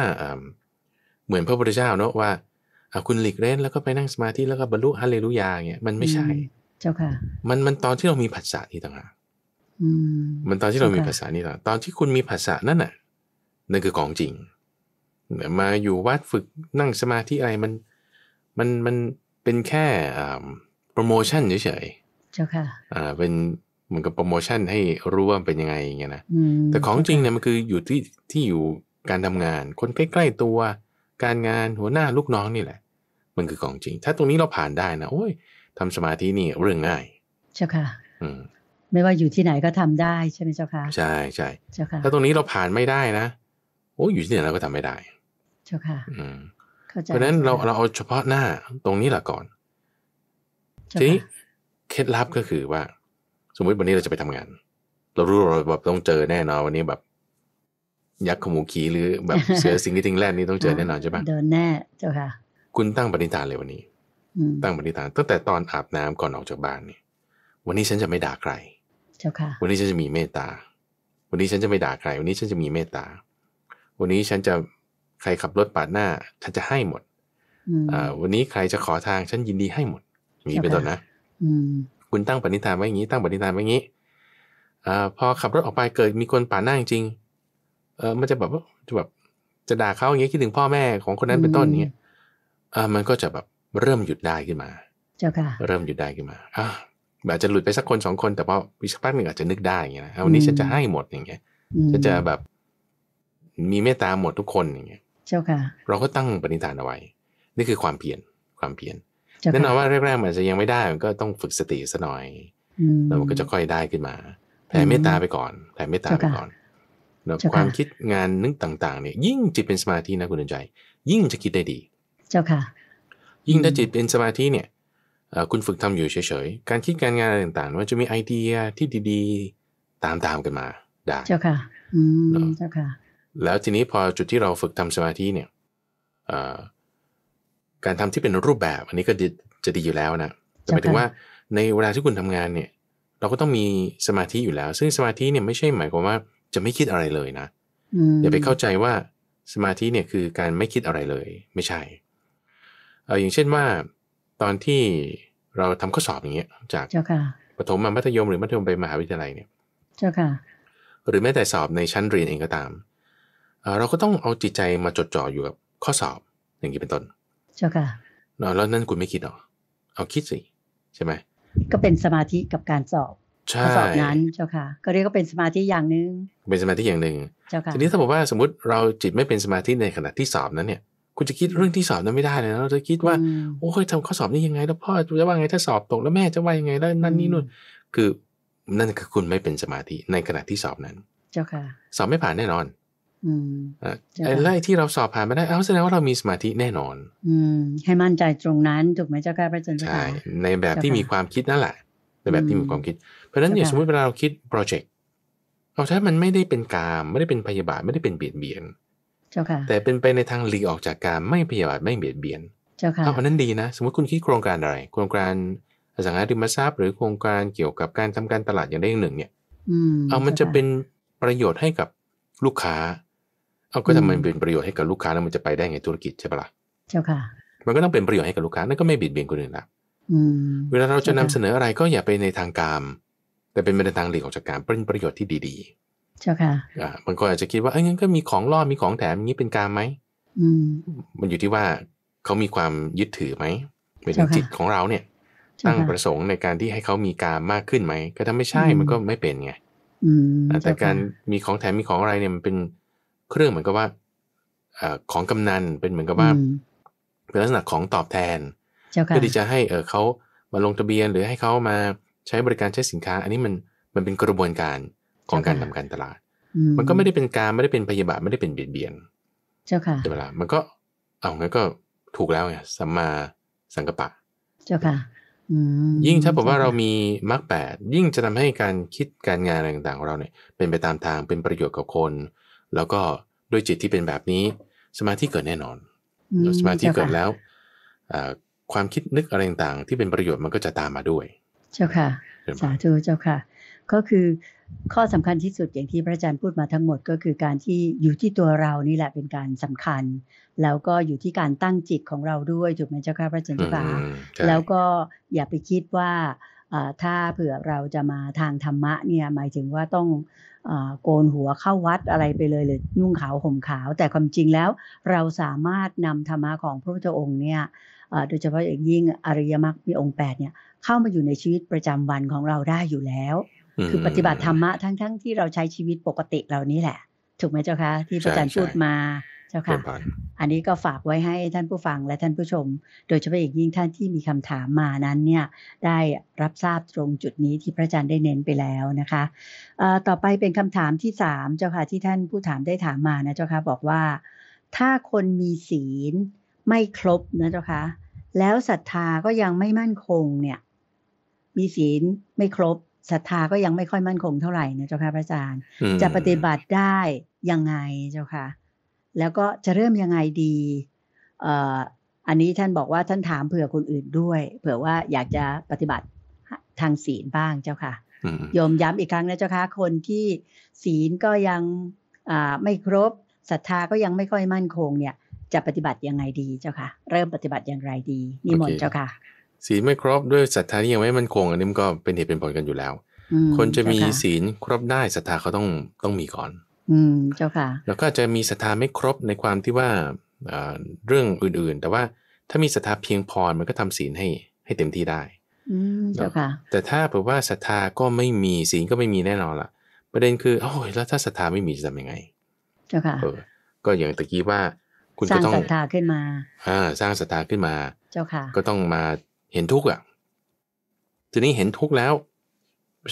เหมือนพระพุทธเจ้าเนอะว่าคุณหลีกเล่นแล้วก็ไปนั่งสมาธิแล้วก็บรรลุฮาเลลูยาเนี่ยมันไม่ใช่ เจ้าค่ะ มันมันตอนที่เรามีผัสสะนี่ต่างหากมันตอนที่เรามีภาษานี่ต่างตอนที่คุณมีภาษานั่นน่ะนั่นคือของจริงมาอยู่วัดฝึกนั่งสมาธิอะไรมันมันมันเป็นแค่โปรโมชั่นเฉยๆเจ้าค่ะอ่าเป็นเหมือนกับโปรโมชั่นให้รู้ว่าเป็นยังไงอย่างเงี้ยนะแต่ของจริงเนี่ยมันคืออยู่ที่ที่อยู่การทำงานคนใกล้ๆตัวการงานหัวหน้าลูกน้องนี่แหละมันคือของจริง ถ้าตรงนี้เราผ่านได้นะ โอ้ยทำสมาธินี่ เรื่องง่าย เจ้าค่ะอืมไม่ว่าอยู่ที่ไหนก็ทำได้ใช่ไหมเจ้าค่ะใช่ใช่เจ้าค่ะ ถ้าตรงนี้เราผ่านไม่ได้นะโอ้อยู่ที่ไหนเราก็ทำไม่ได้ เจ้าค่ะอืมเพราะนั้นเราเราเอาเฉพาะหน้าตรงนี้แหละก่อน ทีนี้เคล็ดลับก็คือว่า สมมติวันนี้เราจะไปทำงาน เรารู้เราแบบต้องเจอแน่นอนวันนี้แบบยักษ์ขมูขีหรือแบบเสือสิงห์ทิงแรนนี่ต้องเจอแน่นอนใช่ปะเดินแน่เจ้าค่ะคุณตั้งปณิธานเลยวันนี้ ตั้งปณิธาน ตั้งแต่ตอนอาบน้ำก่อนออกจากบ้านเนี่ยวันนี้ฉันจะไม่ด่าใครเจ้าค่ะวันนี้ฉันจะมีเมตตา วันนี้ฉันจะไม่ด่าใคร วันนี้ฉันจะมีเมตตา วันนี้ฉันจะใครขับรถปาดหน้า ฉันจะให้หมดอวันนี้ใครจะขอทาง ฉันยินดีให้หมด มีเป็นต้นนะคุณตั้งปณิธานไว้อย่างนี้ ตั้งปณิธานไว้อย่างนี้อพอขับรถออกไปเกิดมีคนปาดหน้าจริง เออมันจะแบบจะแบบ จะด่าเขาอย่างเงี้ยคิดถึงพ่อแม่ของคนนั้นเป็นต้นอย่างเงี้ยอ่มันก็จะแบบเริ่มหยุดได้ขึ้นมา เจ้าค่ะ เริ่มหยุดได้ขึ้นมา อ่าอาจจะหลุดไปสักคนสองคนแต่พอวิกสักพักหนึ่งอาจจะนึกได้อย่างเงี้ยนะวันนี้ฉันจะให้หมดอย่างเงี้ยฉันจะแบบมีเมตตาหมดทุกคนอย่างเงี้ย เจ้าค่ะ เราก็ตั้งปณิธานเอาไว้ นี่คือความเพียรความเพียรแน่นอนว่าแรกๆมันจะยังไม่ได้มันก็ต้องฝึกสติซะหน่อยแล้วมันก็จะค่อยได้ขึ้นมาแผ่เมตตาไปก่อนแผ่เมตตาไปก่อน ความคิดงานนึกต่าง ๆ เนี่ย ยิ่งจิตเป็นสมาธินะคุณดนใจ ยิ่งจะคิดได้ดีเจ้าค่ะ ยิ่งถ้าจิตเป็นสมาธิเนี่ยคุณฝึกทำอยู่เฉย ๆ การคิดการงานอะไรต่าง ๆ ว่าจะมีไอเดียที่ดีๆ ตาม ๆ กันมาได้เจ้าค่ะ อืมเจ้าค่ะแล้วทีนี้พอจุดที่เราฝึกทำสมาธิเนี่ยการทำที่เป็นรูปแบบอันนี้ก็จะดีอยู่แล้วนะแต่หมายถึงว่าในเวลาที่คุณทำงานเนี่ย เราก็ต้องมีสมาธิอยู่แล้ว ซึ่งสมาธิเนี่ยไม่ใช่หมายความว่าจะไม่คิดอะไรเลยนะอย่าไปเข้าใจว่าสมาธิเนี่ยคือการไม่คิดอะไรเลย ไม่ใช่เอออย่างเช่นว่า ตอนที่เราทำข้อสอบอย่างเงี้ย จากประถมมามัธยมหรือมัธยมไปมหาวิทยาลัยเนี่ยเจ้าค่ะหรือแม้แต่สอบในชั้นเรียนเองก็ตาม เราก็ต้องเอาจิตใจมาจดจ่ออยู่กับข้อสอบ อย่างนี้เป็นต้นเจ้าค่ะแล้วนั่นคุณไม่คิดหรอเอาคิดสิ ใช่ไหม ก็เป็นสมาธิกับการสอบข้อสอบนั้นเจ้าค่ะก็เรียกว่าเป็นสมาธิอย่างหนึ่งเป็นสมาธิอย่างหนึ่งเจ้าค่ะทีนี้ถ้าบอกว่าสมมติเราจิตไม่เป็นสมาธิในขณะที่สอบนั้นเนี่ยคุณจะคิดเรื่องที่สอบนั้นไม่ได้เลยเราจะคิดว่าโอ้ยทำข้อสอบนี้ยังไงแล้วพ่อจะว่าไงถ้าสอบตกแล้วแม่จะว่ายังไงแล้วนั่นนี่นู่นคือนั่นคือคุณไม่เป็นสมาธิในขณะที่สอบนั้น เจ้าค่ะสอบไม่ผ่านแน่นอน อืมแล้วที่เราสอบผ่านไม่ได้เอาแสดงว่าเรามีสมาธิแน่นอน อืมให้มั่นใจตรงนั้นถูกไหมเจ้าค่ะพระอาจารย์ใช่ในแบบที่มีความคิดนั่นแหละ ในแบบที่มีความคิด เพราะฉะนั้นอย่างสมมติเวลาเราคิดโปรเจกต์เอาถ้ามันไม่ได้เป็นกามไม่ได้เป็นพยาบาทไม่ได้เป็นเบียดเบียนแต่เป็นไปในทางหลีกออกจากการไม่พยาบาทไม่เบียดเบียนเจ้าค่ะเอาอันนั้นดีนะสมมติคุณคิดโครงการอะไร โครงการอสังหาริมทรัพย์ หรือโครงการเกี่ยวกับการทำการตลาดอย่างใดอย่างหนึ่งเนี่ยเอามันจะเป็นประโยชน์ให้กับลูกค้าเอาก็ทำมันเป็นประโยชน์ให้กับลูกค้าแล้วมันจะไปได้ไงธุรกิจใช่ปะล่ะเจ้าค่ะมันก็ต้องเป็นประโยชน์ให้กับลูกค้านั่นก็ไม่บิดเบียนคนอื่นละเวลาเราจะนำเสนออะไรก็อย่าไปในทางการแต่เป็นไปในทางหลีกออกจากการเป็นประโยชน์ที่ดี ๆเจ้าค่ะบางคนอาจจะคิดว่าเอ้ยงั้นก็มีของล่อ มีของแถมอย่างนี้เป็นการไหมมันอยู่ที่ว่าเขามีความยึดถือไหมเป็นจิตของเราเนี่ยตั้งประสงค์ในการที่ให้เขามีการมากขึ้นไหมก็ถ้าไม่ใช่มันก็ไม่เป็นไงแต่การมีของแถมมีของอะไรเนี่ยมันเป็นเครื่องเหมือนกับว่าอของกำนันเป็นเหมือนกับว่าเป็นลักษณะของตอบแทนเพื่อที่จะให้เออเขามาลงทะเบียนหรือให้เขามาใช้บริการใช้สินค้า อันนี้มันมันเป็นกระบวนการของการทำการตลาด มันก็ไม่ได้เป็นการไม่ได้เป็นพยาบาทไม่ได้เป็นเบียดเบียนเจ้าค่ะใช่มลามันก็เอางั้นก็ถูกแล้วไงสัมมาสังกปะ เจ้าค่ะยิ่งถ้าบอกว่าเรามีมรรคแปดยิ่งจะทำให้การคิดการงานอะไรต่างๆของเราเนี่ย เป็นไปตามทางเป็นประโยชน์กับคน แล้วก็ด้วยจิตที่เป็นแบบนี้สมาธิเกิดแน่นอน สมาธิเกิดแล้ว ความคิดนึกอะไรต่างๆที่เป็นประโยชน์มันก็จะตามมาด้วย เจ้าค่ะสาธุเจ้าค่ะ ก็คือข้อสำคัญที่สุดอย่างที่พระอาจารย์พูดมาทั้งหมด ก็คือการที่อยู่ที่ตัวเรานี่แหละเป็นการสำคัญ แล้วก็อยู่ที่การตั้งจิตของเราด้วยถูกไหมเจ้าค่ะพระอาจารย์ฟาแล้วก็อย่าไปคิดว่าถ้าเผื่อเราจะมาทางธรรมะเนี่ยหมายถึงว่าต้องโกนหัวเข้าวัดอะไรไปเลยหรือนุ่งขาวห่มขาว แต่ความจริงแล้วเราสามารถนำธรรมะของพระพุทธองค์เนี่ยโดยเฉพาะอย่างยิ่งอริยมรรคมีองค์8เนี่ยเข้ามาอยู่ในชีวิตประจำวันของเราได้อยู่แล้วคือปฏิบัติธรรมะทั้งๆทที่เราใช้ชีวิตปกติเหล่านี้แหละ ถูกไหมเจ้าคะที่พระอาจารย์พูดมาเจ้าค่ะ อันนี้ก็ฝากไว้ให้ท่านผู้ฟังและท่านผู้ชม โดยเฉพาะอย่างยิ่งท่านที่มีคำถามมานั้นเนี่ย ได้รับทราบตรงจุดนี้ที่พระอาจารย์ได้เน้นไปแล้วนะคะต่อไปเป็นคำถามที่สามเจ้าค่ะ ที่ท่านผู้ถามได้ถามมานะเจ้าค่ะ บอกว่าถ้าคนมีศีลไม่ครบนะเจ้าค่ะแล้วศรัทธาก็ยังไม่มั่นคงเนี่ย มีศีลไม่ครบศรัทธาก็ยังไม่ค่อยมั่นคงเท่าไหร่นะเจ้าค่ะพระอาจารย์จะปฏิบัติได้ยังไงเจ้าค่ะ แล้วก็จะเริ่มยังไงดีเอ่ออันนี้ท่านบอกว่าท่านถามเผื่อคนอื่นด้วย เผื่อว่าอยากจะปฏิบัติทางศีลบ้างเจ้าค่ะโยมย้ำอีกครั้งนะเจ้าค่ะคนที่ศีลก็ยังอ่าไม่ครบศรัทธาก็ยังไม่ค่อยมั่นคงเนี่ย จะปฏิบัติยังไงดีเจ้าค่ะ เริ่มปฏิบัติอย่างไรดีนิมนต์เจ้าค่ะศีลไม่ครบด้วยศรัทธาที่ยังไม่มั่นคง อันนี้มันก็เป็นเหตุเป็นผลกันอยู่แล้ว คนจะมีศีลครบได้ศรัทธาเขาต้องต้องมีก่อน อืมเจ้าค่ะ แล้วก็จะมีศรัทธาไม่ครบในความที่ว่าเรื่องอื่นๆ แต่ว่าถ้ามีศรัทธาเพียงพอมันก็ทำศีลให้ให้เต็มที่ได้ อืมเจ้าค่ะ แต่ถ้าแบบว่าศรัทธาก็ไม่มีศีลก็ไม่มีแน่นอนล่ะ ประเด็นคือโอ้ยแล้วถ้าศรัทธาไม่มีจะทำยังไง เจ้าค่ะเออก็อย่างตะกี้ว่า คุณก็ต้องสร้างศรัทธาขึ้นมา อ่าสร้างศรัทธาขึ้นมา เจ้าค่ะ ก็ต้องมาเห็นทุกข์อ่ะทีนี้เห็นทุกข์แล้ว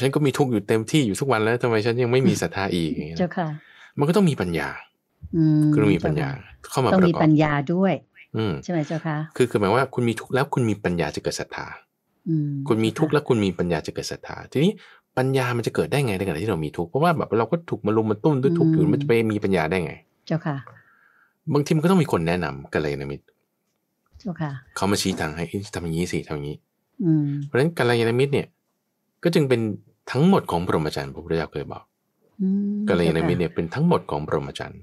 ฉันก็มีทุกข์อยู่เต็มที่อยู่ทุกวันแล้วทำไมฉันยังไม่มีศรัทธาอีกอย่างเะมันก็ต้องมีปัญญาก็ต้องมีปัญญา เข้ามาประกอบต้องมีปัญญาด้วย อืใช่ไหมเจ้าค่ะคือคือหมายว่าคุณมีทุกข์แล้วคุณมีปัญญาจะเกิดศรัทธาคุณมีทุกข์แล้วคุณมีปัญญาจะเกิดศรัทธา ทีนี้ปัญญามันจะเกิดได้ไงในขณะที่เรามีทุกข์เพราะว่าแบบเราก็ถูกมาลุมมาตุ้มด้วยทุกข์อยู่มันจะไปมีปัญญาได้ไงเจ้าค่ะบางทีมันก็ต้องมีคนแนะนำกันเลยนะมิตรเขามาชี้ทางให้ทำอย่างนี้สิทำอย่างนี้เพราะฉะนั้นกาลยานมิตรเนี่ย ก็จึงเป็นทั้งหมดของพรหมจรรย์พระพุทธเจ้าเคยบอกกาลยานมิตรเนี่ยเป็นทั้งหมดของพรหมจรรย์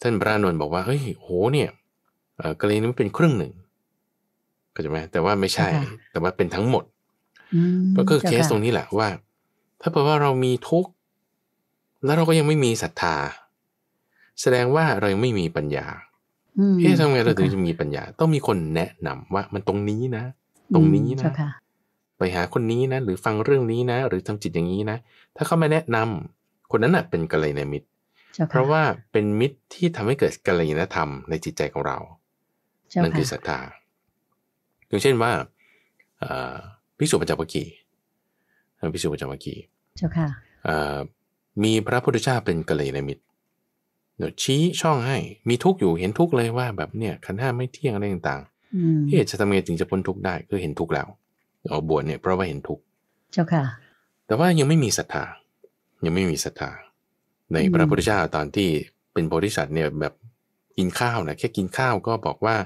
ท่านพระนนท์บอกว่าเฮ้ยโหเนี่ยกาลยานมิตรเป็นครึ่งหนึ่ง ก็จะไหมแต่ว่าไม่ใช่ แต่ว่าเป็นทั้งหมดก็คือเคสตรงนี้แหละว่า ถ้าเปิดว่าเรามีทุกข์แล้วเราก็ยังไม่มีศรัทธา แสดงว่าเรายังไม่มีปัญญาเี่ทำไงเราถึงจะมีปัญญา ต้องมีคนแนะนำว่ามันตรงนี้นะตรงนี้นะไปหาคนนี้นะหรือฟังเรื่องนี้นะ หรือทำจิตอย่างนี้นะ ถ้าเขามาแนะนำคนนั้นน่ะเป็นกัลยาณมิตร เพราะว่าเป็นมิตรที่ทำให้เกิดกัลยาณธรรมในจิตใจของเรานั่นคือศรัทธา อย่างเช่นว่าพิสุปัญจวัคคีพิสุปัญจวัคคีมีพระพุทธเจ้าเป็นกัลยาณมิตรเดี๋ยวชี้ช่องให้มีทุกอยู่เห็นทุกเลยว่าแบบเนี่ยขันห้าไม่เที่ยงอะไรต่างๆที่จะทำไงถึงจะพ้นทุกได้คือเห็นทุกแล้วออาบวชเนี่ยเพราะว่าเห็นทุกเจ้าค่ะ แต่ว่ายังไม่มีศรัทธา ยังไม่มีศรัทธาในพระพุทธเจ้าตอนที่เป็นโพธิสัตว์เนี่ยแบบกินข้าวนะแค่กินข้าวก็บอกว่า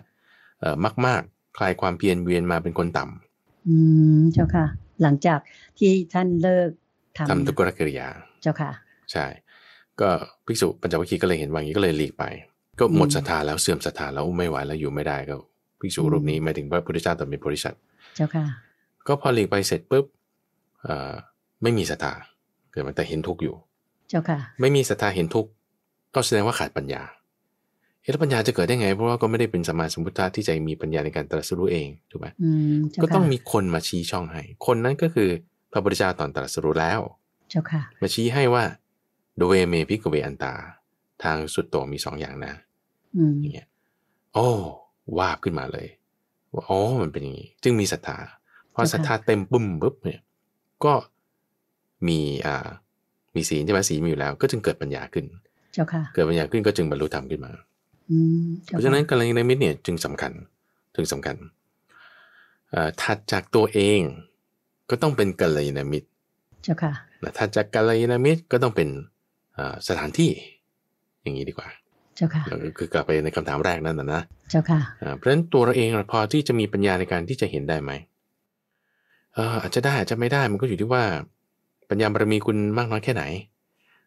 เออมาก ๆคลายความเพียรเวียนมาเป็นคนต่ำ อืมเจ้าค่ะ หลังจากที่ท่านเลิกทำทำตุกรกิริยา เจ้าค่ะ ใช่ก็ภิกษุปัญจวัคคีย์ก็เลยเห็นว่างี้ก็เลยหลีกไป ก็หมดศรัทธาแล้วเสื่อมศรัทธาแล้วไม่ไหวแล้วอยู่ไม่ได้ก็ภิกษุรูปนี้หมายถึงพระพุทธเจ้าตอนเป็นโพธิสัตว์เจ้าค่ะ ก็พอหลีกไปเสร็จปุ๊บไม่มีศรัทธาเกิดมาแต่เห็นทุกข์อยู่ เจ้าค่ะ ไม่มีศรัทธาเห็นทุกข์ก็แสดงว่าขาดปัญญาเออปัญญาจะเกิดได้ไง เพราะว่าก็ไม่ได้เป็นสมาสมุทธะที่ใจมีปัญญาในการตรัสรู้เองถูกไหมก็ต้องมีคนมาชี้ช่องให้คนนั้นก็คือพระพุทธเจ้าตอนตรัสรู้แล้ว เจ้าค่ะมาชี้ให้ว่าด h e w เมพิกเวอันตา ทางสุดโต่งมีสองอย่างนะอย่างเงี้ยโอ้วาขึ้นมาเลยว่าอ๋อมันเป็นอย่างนี้จึงมีศรัทธา พอศรัทธาเต็มปุ่มปุ๊บเนี่ย ก็มี อ่า มีศีลใช่ไหมศีลมีอยู่แล้วก็จึงเกิดปัญญาขึ้นเกิดปัญญาขึ้นก็จึงบรรลุธรรมขึ้นมาเพราะฉะนั้นกรณยในมิตรเนี่ย จึงสำคัญจึงสำคัญถัดจากตัวเอง ก็ต้องเป็นกัลยาณมิตร เจ้าค่ะถัดจากกัลยาณมิตรก็ต้องเป็นสถานที่ อย่างนี้ดีกว่า เจ้าค่ะคือกลับไปในคำถามแรกนั่นนะนะ เจ้าค่ะ เพราะฉะนั้นตัวเราเองพอที่จะมีปัญญาในการที่จะเห็นได้ไหมอาจจะได้อาจจะไม่ได้ มันก็อยู่ที่ว่า ปัญญาบารมีคุณมากน้อยแค่ไหน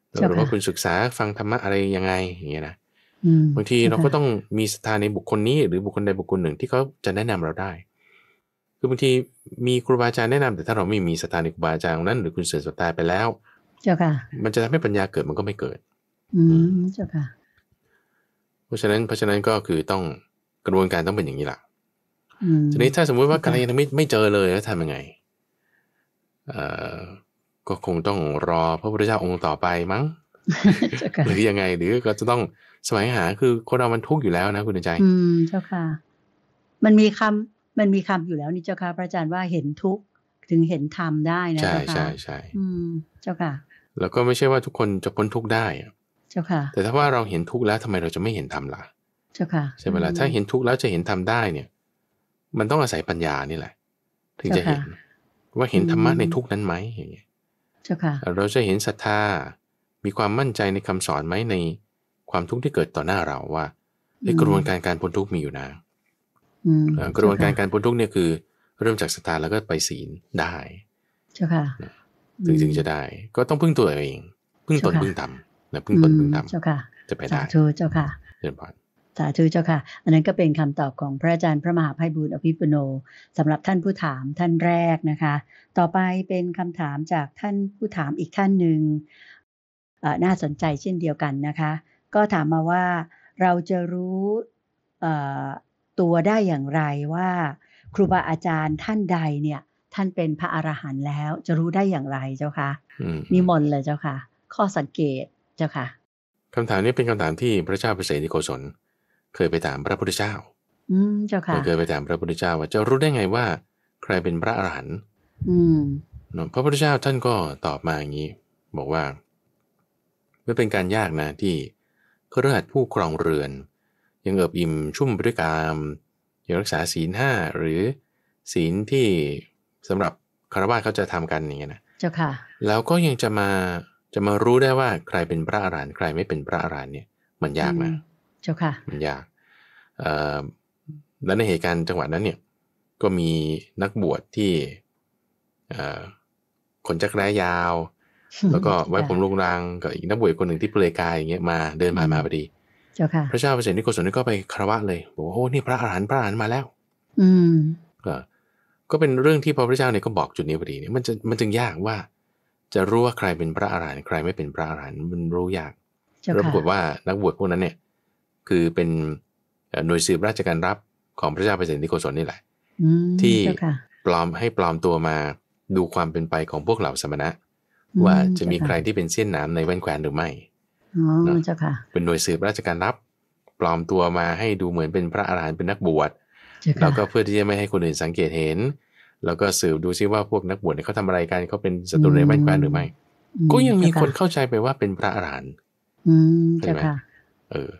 หรือว่าคุณศึกษาฟังธรรมะอะไรยังไง อย่างเงี้ยนะบางทีเราก็ต้องมีศรัทธาในบุคคลนี้หรือบุคคลใดบุคคลหนึ่งที่เขาจะแนะนำเราได้ คือบางทีมีครูบาอาจารย์แนะนำ แต่ถ้าเราไม่มีศรัทธาในครูบาอาจารย์นั้นหรือคุณเสื่อมศรัทธาไปแล้วเจ้าค่ะ มันจะทำให้ปัญญาเกิดมันก็ไม่เกิด อืมเจ้าค่ะ เพราะฉะนั้นเพราะฉะนั้นก็คือต้องกระบวนการต้องเป็นอย่างนี้แหละทีนี้ถ้าสมมุติว่าการยังไม่ไม่เจอเลย แล้วทำยังไง เอ่อ ก็คงต้องรอพระพุทธเจ้าองค์ต่อไปมั้ง หรือยังไง หรือก็จะต้องสมัยหาคือคนเรา มันทุกข์อยู่แล้วนะ คุณใจ อืม เจ้าค่ะ มันมีคำมันมีคำอยู่แล้ว นี่เจ้าค่ะพระอาจารย์ว่าเห็นทุกข์ถึงเห็นธรรมได้นะเจ้าค่ะ ใช่ใช่ใช่อืม เจ้าค่ะแล้วก็ไม่ใช่ว่าทุกคนจะพ้นทุกข์ได้ เจ้าค่ะ แต่ถ้าว่าเราเห็นทุกข์แล้วทำไมเราจะไม่เห็นธรรมล่ะเจ้าค่ะใช่ไหมล่ะถ้าเห็นทุกข์แล้วจะเห็นธรรมได้เนี่ย มันต้องอาศัยปัญญานี่แหละ ถึงจะเห็น ว่าเห็นธรรมะในทุกนั้นไหมอย่างเงี้ย เจ้าค่ะ เราจะเห็นศรัทธามีความมั่นใจในคำสอนไหมในความทุกข์ที่เกิดต่อหน้าเราว่าในกระบวนการการพ้นทุกข์มีอยู่นะกระบวนการการพ้นทุกข์เนี่ยคือ เริ่มจากศรัทธาแล้วก็ไปศีลได้ เจ้าค่ะถึงจะได้ก็ต้องพึ่งตัวเอง พึ่งตนพึ่งทำนะพึ่งตนพึ่งทำจะไปได้สาธุเจ้าค่ะเริญนพรสาธุเจ้าค่ะ อันนั้นก็เป็นคำตอบของพระอาจารย์พระมหาไพบุตรอภิปุโนสำหรับท่านผู้ถามท่านแรกนะคะ ต่อไปเป็นคำถามจากท่านผู้ถามอีกท่านหนึ่งน่าสนใจเช่นเดียวกันนะคะ ก็ถามมาว่าเราจะรู้ตัวได้อย่างไรว่าครูบาอาจารย์ท่านใดเนี่ยท่านเป็นพระอรหันต์แล้ว จะรู้ได้อย่างไรเจ้าค่ะมีมนเลยเจ้าค่ะ ข้อสังเกตเจ้าค่ะคำถามนี้เป็นคำถามที่พระเจ้าพิเสนิโกศลเคยไปถามพระพุทธเจ้า อืมเจ้าค่ะ เคยไปถามพระพุทธเจ้าว่าจะรู้ได้ไงว่า ใครเป็นพระอรหันต์อืมพระพุทธเจ้าท่านก็ตอบมาอย่างนี้บอกว่าไม่เป็นการยากนะที่ครือขัดผู้ครองเรือนยังเอิบอิ่มชุ่มไปด้วยกามยังรักษาศีลห้าหรือ ศีลที่สำหรับคารวะเขาจะทำกันอย่างเงี้ยนะ เจ้าค่ะ แล้วก็ยังจะมาจะมารู้ได้ว่าใครเป็นพระอรหันต์ใครไม่เป็นพระอรหันต์เนี่ยมันยากนะ เจ้าค่ะ มันยากและในเหตุการณ์จังหวัดนั้นเนี่ยก็มีนักบวชที่ขนจักรยาว แล้วก็ไว้ผมลุงรังกับอีกนักบวชคนหนึ่งที่เปลือยกายอย่างเงี้ยมาเดินผ่านมาพอดี เจ้าค่ะ พระเจ้าเปรตนิโกศลนี่ก็ไปคารวะเลย บอกว่าโอ้นี่พระอรหันต์พระอรหันต์มาแล้ว อืม กก็เป็นเรื่องที่พระพุทธเจ้าเนี่ยก็บอกจุดนี้พอดีเนี่ยมันจะมันจึงยากว่า จะรู้ว่าใครเป็นพระอรหันต์ใครไม่เป็นพระอรหันต์มันรู้ยากแล้วปรากฏว่านักบวชพวกนั้นเนี่ย คือเป็นหน่วยสืบราชการรับของพระเจ้าเปรตนิโกศลนี่แหละที่ปลอมให้ปลอมตัวมาดูความเป็นไปของพวกเหล่าสมณะ ว่าจะมีใครที่เป็นเส้นน้ำในแว่นแควนหรือไม่เป็นหน่วยสืบราชการรับ ปลอมตัวมาให้ดูเหมือนเป็นพระอรหันต์เป็นนักบวชเราก็เพื่อที่จะไม่ให้คนอื่นสังเกตเห็น แล้วก็สืบดูซิว่าพวกนักบวชเขาทำอะไรกันเขาเป็นศัตรูในบ้านแควนหรือไม่ก็ยังมีคนเข้าใจไปว่าเป็นพระอรหันต์ใช่ไหมเออ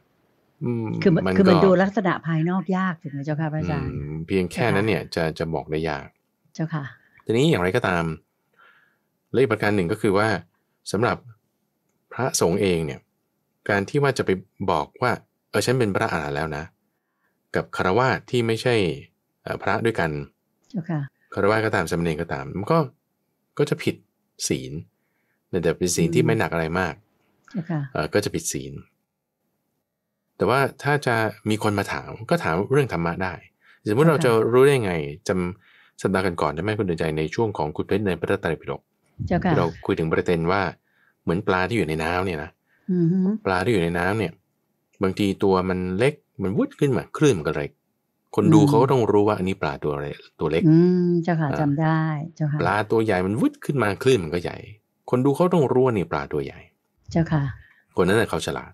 คือมันคือมันดูลักษณะภายนอกยากถึงไหมเจ้าค่ะพระอาจารย์เพียงแค่นั้นเนี่ยจะจะบอกได้ยากเจ้าค่ะ ทีนี้อย่างไรก็ตามและอีกประการหนึ่งก็คือว่าสำหรับพระสงฆ์เองเนี่ย การที่ว่าจะไปบอกว่า เออฉันเป็นพระอรหันต์แล้วนะกับคารวะที่ไม่ใช่พระด้วยกันคารวะก็ตาม สมณีก็ตาม มันก็ ก็จะผิดศีล แต่เป็นศีลที่ไม่หนักอะไรมาก ก็จะผิดศีล แต่ว่าถ้าจะมีคนมาถาม ก็ถามเรื่องธรรมะได้ สมมติเราจะรู้ได้ไง จำสัปดาห์ก่อนได้ไหมคุณเดินใจในช่วงของคุณเพชรในพระตรีปิฎกเราคุยถึงประเด็นว่าเหมือนปลาที่อยู่ในน้ำเนี่ยนะปลาที่อยู่ในน้ำเนี่ยบางทีตัวมันเล็กมันวุดขึ้นมาคลื่นมันก็เล็ก คนดูเขาก็ต้องรู้ว่าอันนี้ปลาตัวอะไรตัวเล็ก อืมเจ้าค่ะจำได้ เจ้าค่ะปลาตัวใหญ่มันวุดขึ้นมาคลื่นมันก็ใหญ่ คนดูเขาต้องรู้ว่านี่ปลาตัวใหญ่ เจ้าค่ะ คนนั้นแหละเขาฉลาด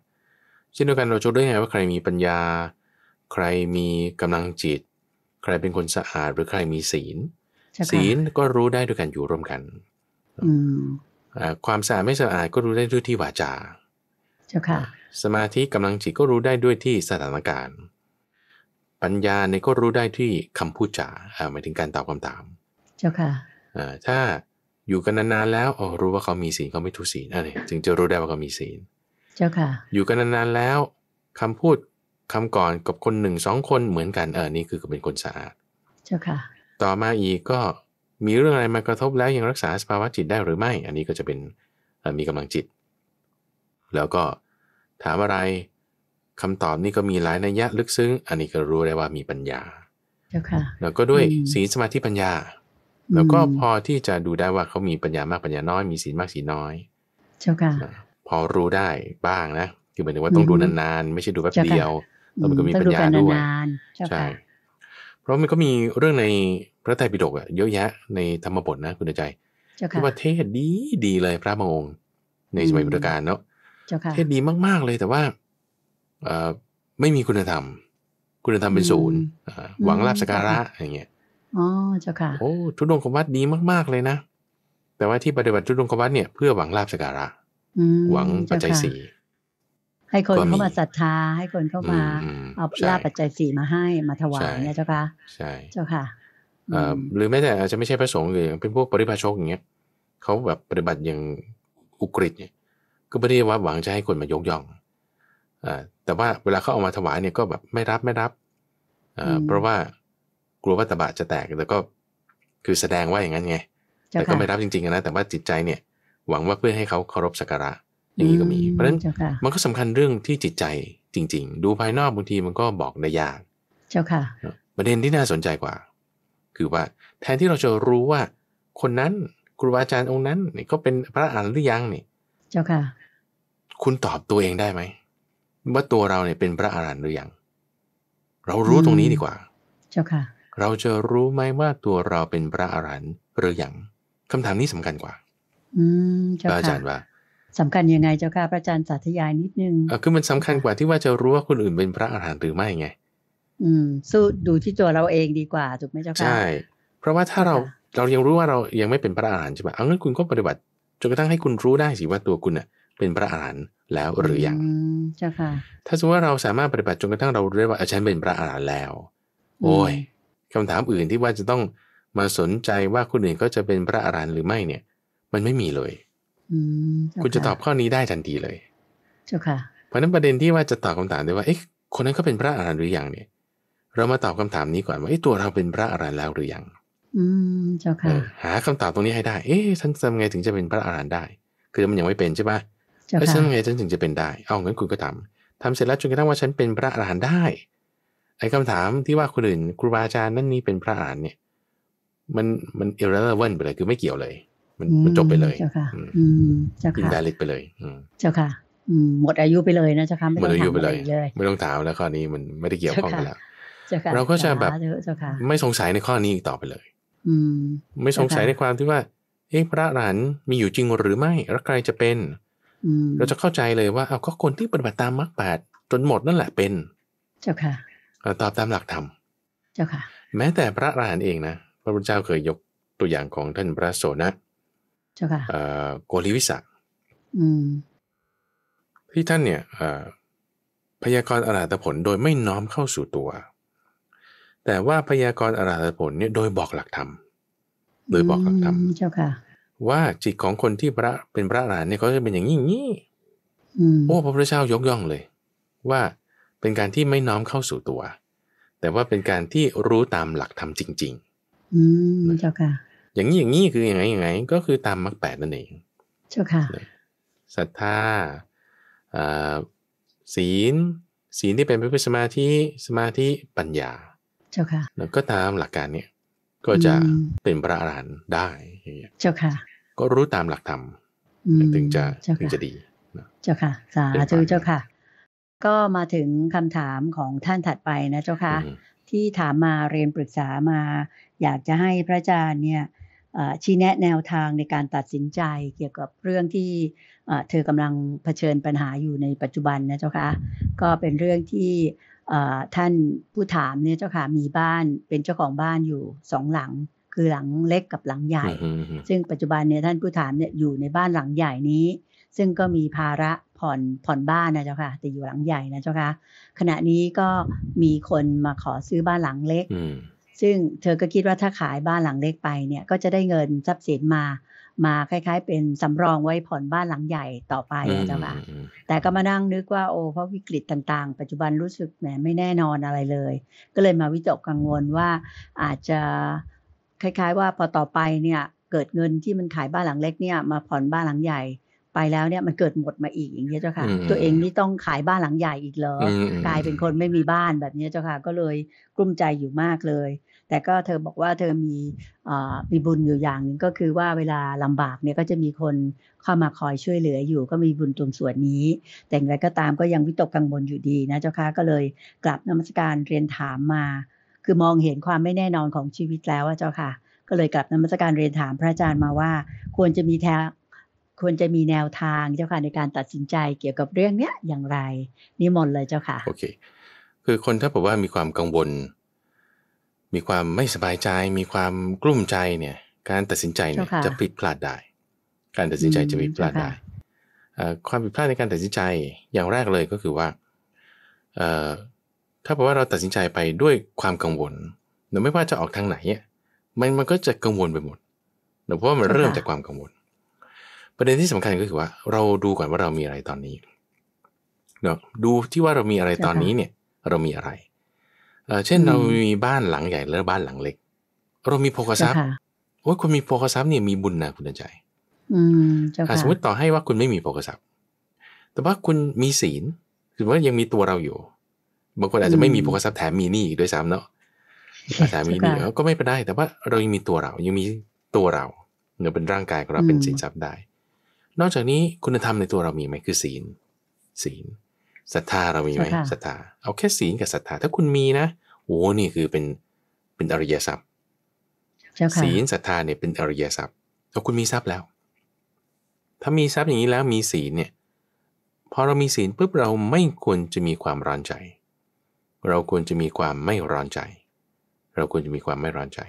เช่นเดียวกันเราจะรูได้ไงว่าใครมีปัญญา ใครมีกำลังจิต ใครเป็นคนสะอาด หรือใครมีศีล ศีลก็รู้ได้ด้วยกันอยู่ร่วมกัน อืความสะอาดไม่สะอาดก็รู้ได้ด้วยที่วาจา เจ้าค่ะสมาธิกำลังจิตก็รู้ได้ด้วยที่สถานการณ์ ปัญญาเนี่ยก็รู้ได้ที่คำพูดจาหมายถึงการตอบคำถาม เจ้าค่ะถ้าอยู่กันนานๆแล้วรู้ว่าเขามีศีลเขาไม่ทุศีลอะไรถึงจะรู้ได้ว่าเขามีศีล เจ้าค่ะ อยู่กันนานๆแล้วคำพูดคำก่อนกับคนหนึ่งสองคนเหมือนกันเออนี่คือเป็นคนสะอาดเจ้าค่ะต่อมาอีกก็มีเรื่องอะไรมากระทบแล้วยังรักษาสภาวะจิตได้หรือไม่อันนี้ก็จะเป็นมีกำลังจิตแล้วก็ถามอะไรคำตอบนี่ก็มีหลายนัยยะลึกซึ้งอันนี้ก็รู้ได้ว่ามีปัญญาแล้วก็ด้วยศีลสมาธิปัญญา แล้วก็พอที่จะดูได้ว่าเขามีปัญญามากปัญญาน้อยมีศีลมากศีลน้อยเจ้าค่ะพอรู้ได้บ้างนะคือหมายถึงว่าต้องดูนานๆ ไม่ใช่ดูแป๊บเดียวแต่มันก็มีปัญญาด้วยใช่เพราะมันก็มีเรื่องในพระไตรปิฎกอะเยอะแยะในธรรมบทนะ คุณใจที่ว่าเทศดีดีเลยพระมงงค์ในสมัยพุทธกาลเนาะเทศดีมาก ๆเลยแต่ว่าไม่มีคุณธรรม คุณธรรมเป็นศูนย์หวังลาบสการะอย่างเงี้ยอ๋อเจ้าค่ะโอ้ทุดงควัตดีมากๆเลยนะ แต่ว่าที่ปฏิบัติทุดงควัตเนี่ยเพื่อหวังลาบสการะหวังปัจจัยสี่ให้คนเข้ามาศรัทธาให้คนเข้ามาเอาลาบปัจจัยสี่มาให้มาถวายเนี่ยเจ้าค่ะ ใช่เจ้าค่ะหรือแม้แต่อาจจะไม่ใช่พระสงฆ์เลยเป็นพวกปริพาชกอย่างเงี้ยเขาแบบปฏิบัติอย่างอุกฤษเนี่ยก็ไม่ได้ว่าหวังจะให้คนมายกย่อง แต่ว่าเวลาเขาเอามาถวายเนี่ยก็แบบไม่รับไม่รับ เพราะว่ากลัวว่าตบะจะแตก แต่ก็คือแสดงว่าอย่างนั้นไง แต่ก็ไม่รับจริงๆนะ แต่ว่าจิตใจเนี่ยหวังว่าเพื่อให้เขาเคารพสักการะอย่างนี้ก็มี เพราะฉะนั้นมันก็สำคัญเรื่องที่จิตใจจริงๆ ดูภายนอกบางทีมันก็บอกได้ยากเจ้าค่ะ ประเด็นที่น่าสนใจกว่า คือว่าแทนที่เราจะรู้ว่า คนนั้นครูบาอาจารย์องค์นั้นเนี่ยก็เป็นพระอรหันต์หรือยังนี่เจ้าค่ะคุณตอบตัวเองได้ไหมว่าตัวเราเนี่ยเป็นพระอรหันต์หรือยังเรารู้ตรงนี้ดีกว่า เจ้าค่ะ เราจะรู้ไหมว่าตัวเราเป็นพระอรหันต์หรือยังคำถามนี้สำคัญกว่า อืม เจ้าค่ะอาจารย์ว่า สำคัญยังไง เจ้าค่ะพระอาจารย์สาธยายนิดนึงอ่คือมันสำคัญกว่าที่ว่าจะรู้ว่าคนอื่นเป็นพระอรหันต์หรือไม่ไง อืม สู้ดูที่ตัวเราเองดีกว่าถูกไหมเจ้าค่ะใช่เพราะว่าถ้าเราเรายังรู้ว่าเรายังไม่เป็นพระอรหันต์ใช่ป่ะเอางั้นคุณก็ปฏิบัติจนกระทั่งให้คุณรู้ได้สิว่าตัวคุณเนี่ยเป็นพระอรหันต์แล้วหรือยังเจ้าค่ะ ถ้าสมมติว่าเราสามารถปฏิบัติจนกระทั่งเราเรียกว่าอาจารย์เป็นพระอรหันต์แล้ว โอ้ยคำถามอื่นที่ว่าจะต้องมาสนใจว่าคนอื่นก็จะเป็นพระอรหันต์หรือไม่เนี่ย มันไม่มีเลย คุณจะตอบข้อนี้ได้ทันทีเลยเจ้าค่ะ เพราะนั้นประเด็นที่ว่าจะตอบคาถามได้ว่า เอ๊ะ คนนั้นเขาเป็นพระอรหันต์หรือยังเนี่ย เรามาตอบคำถามนี้ก่อนว่าไอ้ตัวเราเป็นพระอรหันต์แล้วหรือยัง อืมเจ้าค่ะ หาคำตอบตรงนี้ให้ได้ เอ๊ะท่านทำไงถึงจะเป็นพระอรหันต์ได้ คือมันยังไม่เป็นใช่ปะแล้วฉัน้นไงฉันถึงจะเป็นได้ เอางั้นคุณก็ทำทำเสร็จแล้วจนกระทั่งว่าฉันเป็นพระอรหันต์ได้ ไอ้คำถามที่ว่าคนอื่นครูบาอาจารย์นั่นนี่เป็นพระอรหันต์เนี่ย มันมัน i r ร e เ e v ร์ t ไปเลยคือไม่เกี่ยวเลย มันมันจบไปเลยเจ้าค่ะอืมเจ้าค่ะอินดลิกไปเลย อืม เจ้าค่ะหมดอายุไปเลยนะเจ้าค่ะหมดอายุไปเลยไม่ต้องถามแล้วข้อนี้มันไม่ได้เกี่ยวข้องกันแล้วเราก็จะแบบไม่สงสัยในข้อนี้อีกต่อไปเลย อืม ไม่สงสัยในความที่ว่า เอ๊ะพระอรหันต์มีอยู่จริงหรือไม่ แล้วใครจะเป็นเราจะเข้าใจเลยว่าเอาก็คนที่ปฏิบัติตามมรรคแปดจนหมดนั่นแหละเป็น เจ้าค่ะตอบตามหลักธรรมเจ้าค่ะ แม้แต่พระอรหันต์เองนะ พระพุทธเจ้าเคยยกตัวอย่างของท่านพระโสนะเจ้าค่ะโกริวิสักที่ท่านเนี่ยพยากรณ์อรหัตผลโดยไม่น้อมเข้าสู่ตัว แต่ว่าพยากรณ์อรหัตผลเนี่ย โดยบอกหลักธรรมโดยบอกหลักธรรมเจ้าค่ะว่าจิตของคนที่พระเป็นพระอรหันต์เนี่ยเขาจะเป็นอย่างนี้นี่โอ้พระพุทธเจ้ายกย่องเลย ว่าเป็นการที่ไม่น้อมเข้าสู่ตัว แต่ว่าเป็นการที่รู้ตามหลักธรรมจริง ๆอืมเจ้าค่ะอย่างนี้ อย่างนี้คืออย่างไงอย่างไงก็คือตามมรรคแปดนั่นเอง เจ้าค่ะศรัทธาศีล ศีลที่เป็นไปเพุทธสมาธิสมาธิปัญญาเจ้าค่ะแล้วก็ตามหลักการเนี้ยก็จะเป็นพระอรหันต์ได้ เจ้าค่ะก็รู้ตามหลักธรรมถึงจะถึงจะดีเจ้าค่ะ สาธุเจ้าค่ะ ก็มาถึงคำถามของท่านถัดไปนะ เจ้าค่ะ ที่ถามมาเรียนปรึกษามา อยากจะให้พระอาจารย์เนี่ยชี้แนะแนวทางในการตัดสินใจเกี่ยวกับเรื่องที่เธอกำลังเผชิญปัญหาอยู่ในปัจจุบันนะเจ้าค่ะ ก็เป็นเรื่องที่ท่านผู้ถามเนี่ยเจ้าค่ะมีบ้านเป็นเจ้าของบ้านอยู่สองหลังคือหลังเล็กกับหลังใหญ่ ซึ่งปัจจุบันเนี่ยท่านผู้ถามเนี่ยอยู่ในบ้านหลังใหญ่นี้ ซึ่งก็มีภาระผ่อนผ่อนบ้านนะเจ้าค่ะ แต่อยู่หลังใหญ่นะเจ้าค่ะ ขณะนี้ก็มีคนมาขอซื้อบ้านหลังเล็ก ซึ่งเธอก็คิดว่าถ้าขายบ้านหลังเล็กไปเนี่ย ก็จะได้เงินทรัพย์สินมา มาคล้าย ๆ เป็นสำรองไว้ผ่อนบ้านหลังใหญ่ต่อไปนะเจ้าค่ะ แต่ก็มานั่งนึกว่าโอ้เพราะวิกฤตต่าง ๆ ปัจจุบันรู้สึกแหมไม่แน่นอนอะไรเลย ก็เลยมาวิตกกังวลว่าอาจจะคล้ายๆว่าพอต่อไปเนี่ยเกิดเงินที่มันขายบ้านหลังเล็กเนี่ยมาผ่อนบ้านหลังใหญ่ไปแล้วเนี่ยมันเกิดหมดมาอีกอย่างนี้เจ้าค่ะตัวเองนี่ต้องขายบ้านหลังใหญ่อีกเหรอกลายเป็นคนไม่มีบ้านแบบนี้เจ้าค่ะก็เลยกลุ้มใจอยู่มากเลย แต่ก็เธอบอกว่าเธอมีมีบุญอยู่อย่างนึงก็คือว่าเวลาลำบากเนี่ยก็จะมีคนเข้ามาคอยช่วยเหลืออยู่ก็มีบุญตรงส่วนนี้ แต่อย่างไรก็ตามก็ยังวิตกกังวลอยู่ดีนะเจ้าค่ะก็เลยกลับนมัสการเรียนถามมาคือมองเห็นความไม่แน่นอนของชีวิตแล้วเจ้าค่ะ ก็เลยกลับนมัสการเรียนถามพระอาจารย์มาว่า ควรจะมีแทควรจะมีแนวทางเจ้าค่ะในการตัดสินใจเกี่ยวกับเรื่องเนี้ยอย่างไร นิมนต์เลยเจ้าค่ะโอเคคือคนถ้าบอกว่ามีความกังวลมีความไม่สบายใจ มีความกลุ้มใจเนี่ยการตัดสินใจเนี่ยจะผิดพลาดได้ การตัดสินใจจะผิดพลาดได้ความผิดพลาดในการตัดสินใจอย่างแรกเลยก็คือว่าถ้าบอกว่าเราตัดสินใจไปด้วยความกังวลีรยวไม่ว่าจะออกทางไหนมันมันก็จะกังวลไปหมดเพราะว่ามันเริ่มจากความกังวล ประเด็นที่สำคัญก็คือว่า เราดูก่อนว่าเรามีอะไรตอนนี้เนาะดูที่ว่าเรามีอะไรตอนนี้เนี่ย เรามีอะไร เช่นเรามีบ้านหลังใหญ่แล้วบ้านหลังเล็ก เรามีโภคทรัพย์โอ้ยคุณมีโภคทรัพย์เนี่ยมีบุญนะคุณใจสมมติต่อให้ว่าคุณไม่มีโภคทรัพย์แต่ว่าคุณมีศีลถือว่ายังมีตัวเราอยู่บางคนอาจจะไม่มีโภคทรัพย์แถมมีหนี้อีกด้วยซ้ำเนาะแถมมีหนี้ก็ไม่เป็นไ้แต่ว่าเรายังมีตัวเรายังมีตัวเราเนี่ยเป็นร่างกายของเราเป็นสินทรัพย์ได้ นอกจากนี้คุณธรรมในตัวเรามีไหมคือศีลศีลศรัทธาเรามีไหมศรัทธา เอาแค่ศีลกับศรัทธา ถ้าคุณมีนะโอ้นี่คือเป็นเป็นอริยทรัพย์ศีลศรัทธาเนี่ยเป็นอริยทรัพย์ ถ้าคุณมีทรัพย์แล้ว ถ้ามีทรัพย์อย่างนี้แล้วมีศีลเนี่ยพอเรามีศีลปุ๊บเราไม่ควรจะมีความร้อนใจเราควรจะมีความไม่ร้อนใจ เราควรจะมีความไม่ร้อนใจ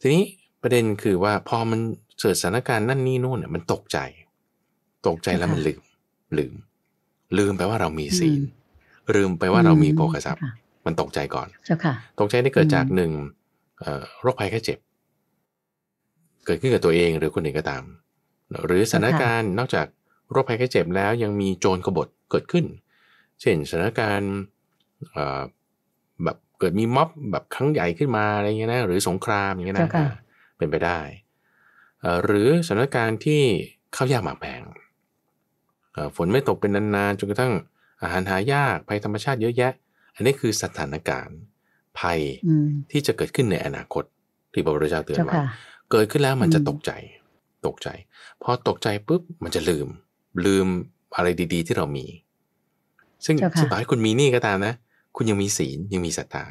ทีนี้ประเด็นคือว่าพอมันเกิดสถานการณ์นั่นนี่นู่นเนี่ยมันตกใจ ตกใจแล้วมันลืม ลืม ลืมไปว่าเรามีศีลลืมไปว่าเรามีโภคทรัพย์มันตกใจก่อนตกใจได้เกิดจากหนึ่งโรคภัยแค่เจ็บ เกิดขึ้นกับตัวเองหรือคนอื่นก็ตาม หรือสถานการณ์นอกจากโรคภัยแค่เจ็บแล้วยังมีโจรกบฏเกิดขึ้น เช่น สถานการณ์แบบเกิดมีม็อบแบบครั้งใหญ่ขึ้นมาอะไรเงี้ยนะหรือสงครามอย่างเงี้ยนะเป็นไปได้หรือสถานการณ์ที่ข้าวยากหมากแพงฝนไม่ตกเป็นนานๆ จนกระทั่งอาหารหายากภัยธรรมชาติเยอะแยะ อันนี้คือสถานการณ์ภัยที่จะเกิดขึ้นในอนาคตที่พระพุทธเจ้าเตือนว่าเกิดขึ้นแล้วมันจะตกใจตกใจพอตกใจปุ๊บมันจะลืม ลืมอะไรดีๆที่เรามี ซึ่งสมายคุณมีนี่ก็ตามนะคุณยังมีศีลยังมีศรัทธา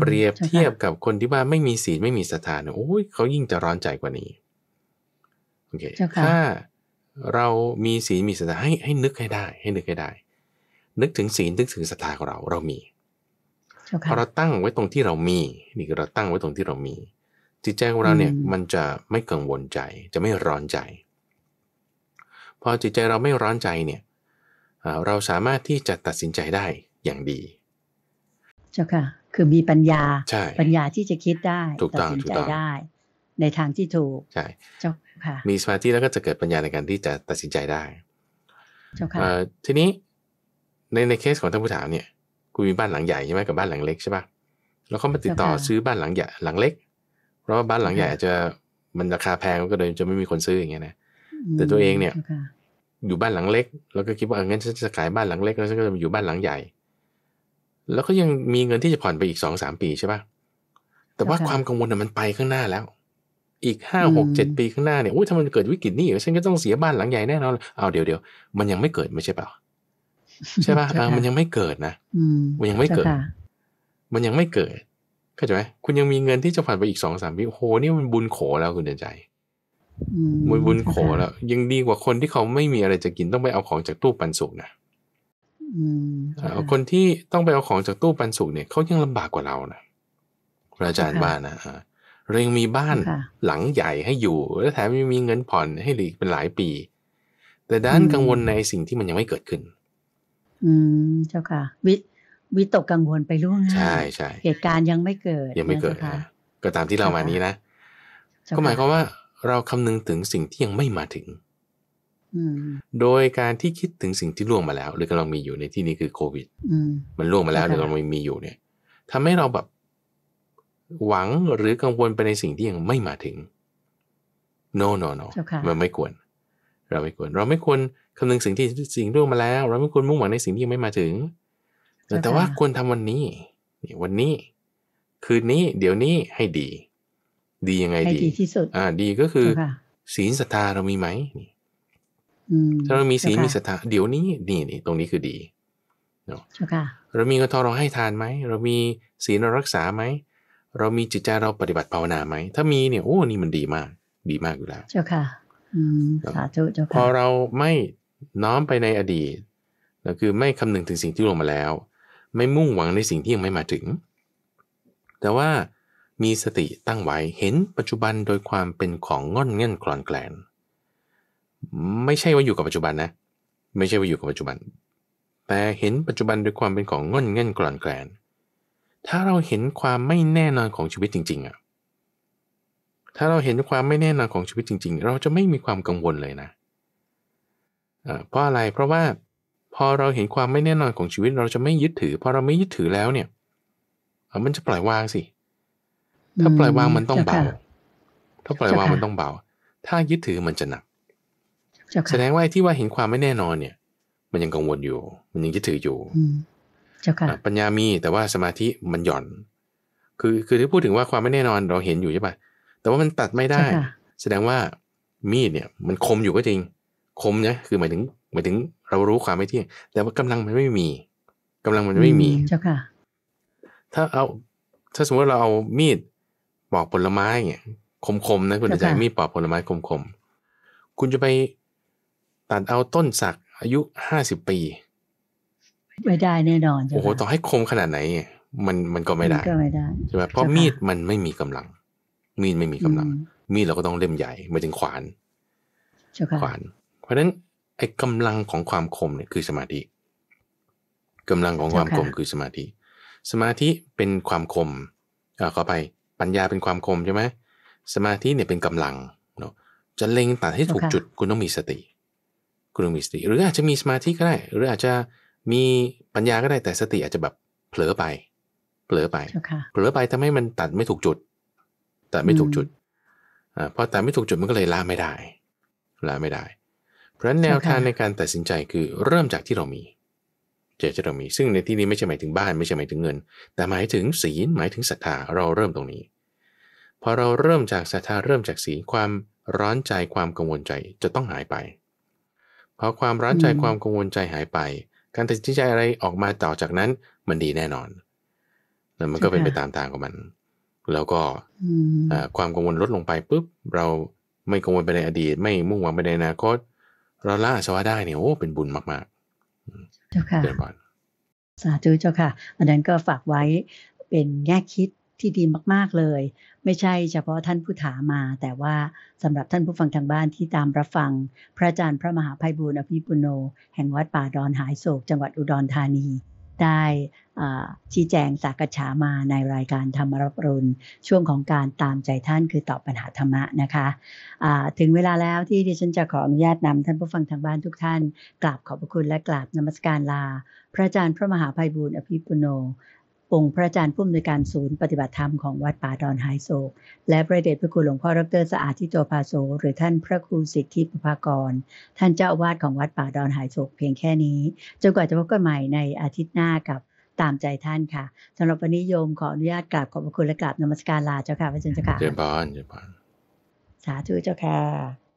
เปรียบเทียบกับคนที่ว่าไม่มีศีลไม่มีศรัทธาเนี่ยโอ้ยเขายิ่งจะร้อนใจกว่านี้โอเคถ้าเรามีศีลมีศรัทธาให้ให้นึกให้ได้ ให้นึกให้ได้ นึกถึงศีลนึกถึงศรัทธาของเราเรามีพอเราตั้งไว้ตรงที่เรามี นี่เราตั้งไว้ตรงที่เรามี จิตใจของเราเนี่ยมันจะไม่กังวลใจ จะไม่ร้อนใจ พอจิตใจเราไม่ร้อนใจเนี่ยเราสามารถที่จะตัดสินใจได้อย่างดีเจ้าค่ะ คือมีปัญญาปัญญาที่จะคิดได้ตัดสินใจได้ ในทางที่ถูกใช่เจ้าค่ะมีสมาธิแล้วก็จะเกิดปัญญาในการที่จะตัดสินใจได้เจ้าค่ะทีนี้ในในเคสของท่านผู้ถามเนี่ยคุณมีบ้านหลังใหญ่ใช่ไหมกับบ้านหลังเล็กใช่ปะแล้วเขามาติดต่อซื้อบ้านหลังใหญ่หลังเล็ก เพราะว่าบ้านหลังใหญ่จะมันราคาแพงก็เลยจะไม่มีคนซื้ออย่างเงี้ยนะแต่ตัวเองเนี่ยอยู่บ้านหลังเล็ก แล้วก็คิดว่าเอองั้นฉันจะขายบ้านหลังเล็ก แล้วฉันก็จะอยู่บ้านหลังใหญ่แล้วก็ยังมีเงินที่จะผ่อนไปอีกสองสามปีใช่ปะแต่ว่าความกังวลน่ะมันไปข้างหน้าแล้ว อีกห้าหกเจ็ดปีข้างหน้าเนี่ยโอ้ยถ้ามันเกิดวิกฤตนี่ฉันก็ต้องเสียบ้านหลังใหญ่แน่นอนเอาเดี๋ยวเดี๋ยวมันยังไม่เกิดไม่ใช่เปล่าใช่ป่ะมันยังไม่เกิดนะมันยังไม่เกิดมันยังไม่เกิด เข้าใจไหมคุณยังมีเงินที่จะผ่านไปอีกสองสามปีโหนี่มันบุญโขแล้วคุณเดินใจมันบุญโขแล้ว ยังดีกว่าคนที่เขาไม่มีอะไรจะกินต้องไปเอาของจากตู้ปันสุกนะคนที่ต้องไปเอาของจากตู้ปันสุกเนี่ยเขายังลำบากกว่าเรานะพระอาจารย์บ้านนะเรายังมีบ้านหลังใหญ่ให้อยู่แล้วแถมยังมีเงินผ่อนให้หลีกเป็นหลายปี แต่ด้านกังวลในสิ่งที่มันยังไม่เกิดขึ้น อืมเจ้าค่ะ วิวิตกกังวลไปล่วงหน้าใช่ใช่เหตุการณ์ยังไม่เกิดยังไม่เกิดะก็ตามที่เรามานี้นะก็หมายความว่าเราคำนึงถึงสิ่งที่ยังไม่มาถึงโดยการที่คิดถึงสิ่งที่ล่วงมาแล้ว หรือกำลังมีอยู่ในที่นี้คือโควิดมันล่วงมาแล้วหรือกำลังมีอยู่เนี่ยทำให้เราแบบหวังหรือกังวลไปในสิ่งที่ยังไม่มาถึง no no no มันไม่ควร เราไม่ควร เราไม่ควรคำนึงสิ่งที่สิ่งล่วงมาแล้ว เราไม่ควรมุ่งหวังในสิ่งที่ยังไม่มาถึงแต่ว่าควรทำวันนี้นี่วันนี้ คืนนี้ เดี๋ยวนี้ให้ดี ดียังไงดีที่สุดอ่า ดีก็คือศีลศรัทธาเรามีไหมนี่ถ้าเรามีศีลมีสธาเดี๋ยวนี้ นี่นี่ตรงนี้คือดีเนาะเรา มีนทเราให้ทานไหม เรามีศีลเรารักษาไหม เรามีจิตใจเราปฏิบัติภาวนาไหม ถ้ามีเนี่ยโอ้นี่มันดีมาก ดีมากอยู่แล้วเจ้าค่ะสาธุเจ้าค่ะพอเราไม่น้อมไปในอดีต ก็คือไม่คำนึงถึงสิ่งที่ลงมาแล้ว ไม่มุ่งหวังในสิ่งที่ยังไม่มาถึง แต่ว่ามีสติตั้งไว้เห็นปัจจุบันโดยความเป็นของง่อนเง่นกรอนแกลนไม่ใช่ว่าอยู่กับปัจจุบันนะไม่ใช่ว่าอยู่กับปัจจุบัน แต่เห็นปัจจุบันด้วยความเป็นของง่อนเงินกลอนแกลนถ้าเราเห็นความไม่แน่นอนของชีวิตจริงๆอะถ้าเราเห็นความไม่แน่นอนของชีวิตจริงๆ เราจะไม่มีความกังวลเลยนะเพราะอะไรเพราะว่าพอเราเห็นความไม่แน่นอนของชีวิต เราจะไม่ยึดถือพอเราไม่ยึดถือแล้วเนี่ยมันจะปล่อยวางสิ ถ้าปล่อยวางมันต้องเบาถ้าปล่อยวางมันต้องเบา ถ้ายึดถือมันจะหนักแสดงว่าที่ว่าเห็นความไม่แน่นอนเนี่ย มันยังกังวลอยู่มันยังจะถืออยู่เจ้าค่ะ ปัญญามีแต่ว่าสมาธิมันหย่อน คือคือที่พูดถึงว่าความไม่แน่นอนเราเห็นอยู่ใช่ป่ะแต่ว่ามันตัดไม่ได้ แสดงว่ามีดเนี่ย มันคมอยู่ก็จริง คมนะคือหมายถึงหมายถึงเรารู้ความไม่เที่ยงแต่ว่ากำลังมันไม่มี กำลังมันไม่มี เจ้าค่ะ ถ้าเอาถ้าสมมติเราเอามีดปอกผลไม้เนี่ยคมๆนะคุณอาจารย์มีดปอกผลไม้คมๆคุณจะไปตัดเอาต้นสักอายุห้าสิบปี ไม่ได้แน่นอนโอ้โหต่อให้คมขนาดไหน มันมันก็ไม่ได้ใช่ไหมเพราะมีดมันไม่มีกำลัง มีดไม่มีกำลัง มีดเราก็ต้องเล่มใหญ่ไม่ถึงขวานขวาน เพราะฉะนั้นไอ้กำลังของความคมเนี่ยคือสมาธิ กำลังของความคมคือสมาธิ สมาธิเป็นความคมเ่าขอไปปัญญาเป็นความคมใช่ไหมสมาธิเนี่ยเป็นกำลังเนาะจะเล็งตัดให้ถูกจุด คุณต้องมีสติคุณต้องมีสติหรืออาจจะมีสมาธิก็ได้หรืออาจจะมีปัญญาก็ได้แต่สติอาจจะแบบเผลอไปเผลอไป เผลอไปทำให้มันตัดไม่ถูกจุดตัดไม่ถูกจุดเพอตัดไม่ถูกจุดมันก็เลยละไม่ได้ละไม่ได้ เพราะแนวทางในการตัดสินใจคือเริ่มจากที่เรามี เจตเรามี ซึ่งในที่นี้ ไม่ใช่หมายถึงบ้านไม่ใช่หมายถึงเงิน แต่หมายถึงศีลหมายถึงศรัทธาเราเริ่มตรงนี้พอเราเริ่มจากศรัทธาเริ่มจากศีลความร้อนใจความกังวลใจจะต้องหายไปพอความร้อนใจความกังวลใจหายไปการตัดสินใจอะไรออกมาต่อจากนั้นมันดีแน่นอน แล้วมันก็เป็นไปตามทางของมัน แล้วก็ความกังวลลดลงไปปุ๊บเราไม่กังวลไปในอดีต ไม่มุ่งหวังไปในอนาคตเราล่าสวะได้เนี่ยโอ้เป็นบุญมากๆเจ้าค่ะเสาธุเจ้าค่ะ อันนั้นก็ฝากไว้เป็นแง่คิดที่ดีมาก ๆเลยไม่ใช่เฉพาะท่านผู้ถามมา แต่ว่าสำหรับท่านผู้ฟังทางบ้านที่ตามรับฟังพระอาจารย์พระมหาภัยบูรณ์อภิปุโน แห่งวัดป่าดอนหายโศก จังหวัดอุดรธานี ได้ชี้แจงสักฉามาในรายการธรรมรับรุณช่วงของการตามใจท่านคือตอบปัญหาธรรมะนะคะะถึงเวลาแล้วที่ดิฉันจะขออนุญาตนำท่านผู้ฟังทางบ้านทุกท่านกราบขอบพระคุณ และกราบนมัสการลา พระอาจารย์พระมหาภัยบูรณ์อภิปุโนองค์พระอาจารย์ผู้อำนวยการศูนย์ ปฏิบัติธรรมของวัดป่าดอนไฮโซและพระเดชพระคุณหลวงพ่ออรสะอาดทิโตภาโซหรือท่านพระครูสิทธิปภากรท่านเจ้าอาวาสของวัดป่าดอนไฮโศก เพียงแค่นี้ จนกว่าจะพบกันใหม่ในอาทิตย์หน้ากับตามใจท่านค่ะสำหรับวันนี้โยมขออนุญาตกราบขอบพระคุณและกราบนมัสการลาเจ้าค่ะพระเจ้าค่ะเจ้าพานเจ้าพานสาธุเจ้าค่ะ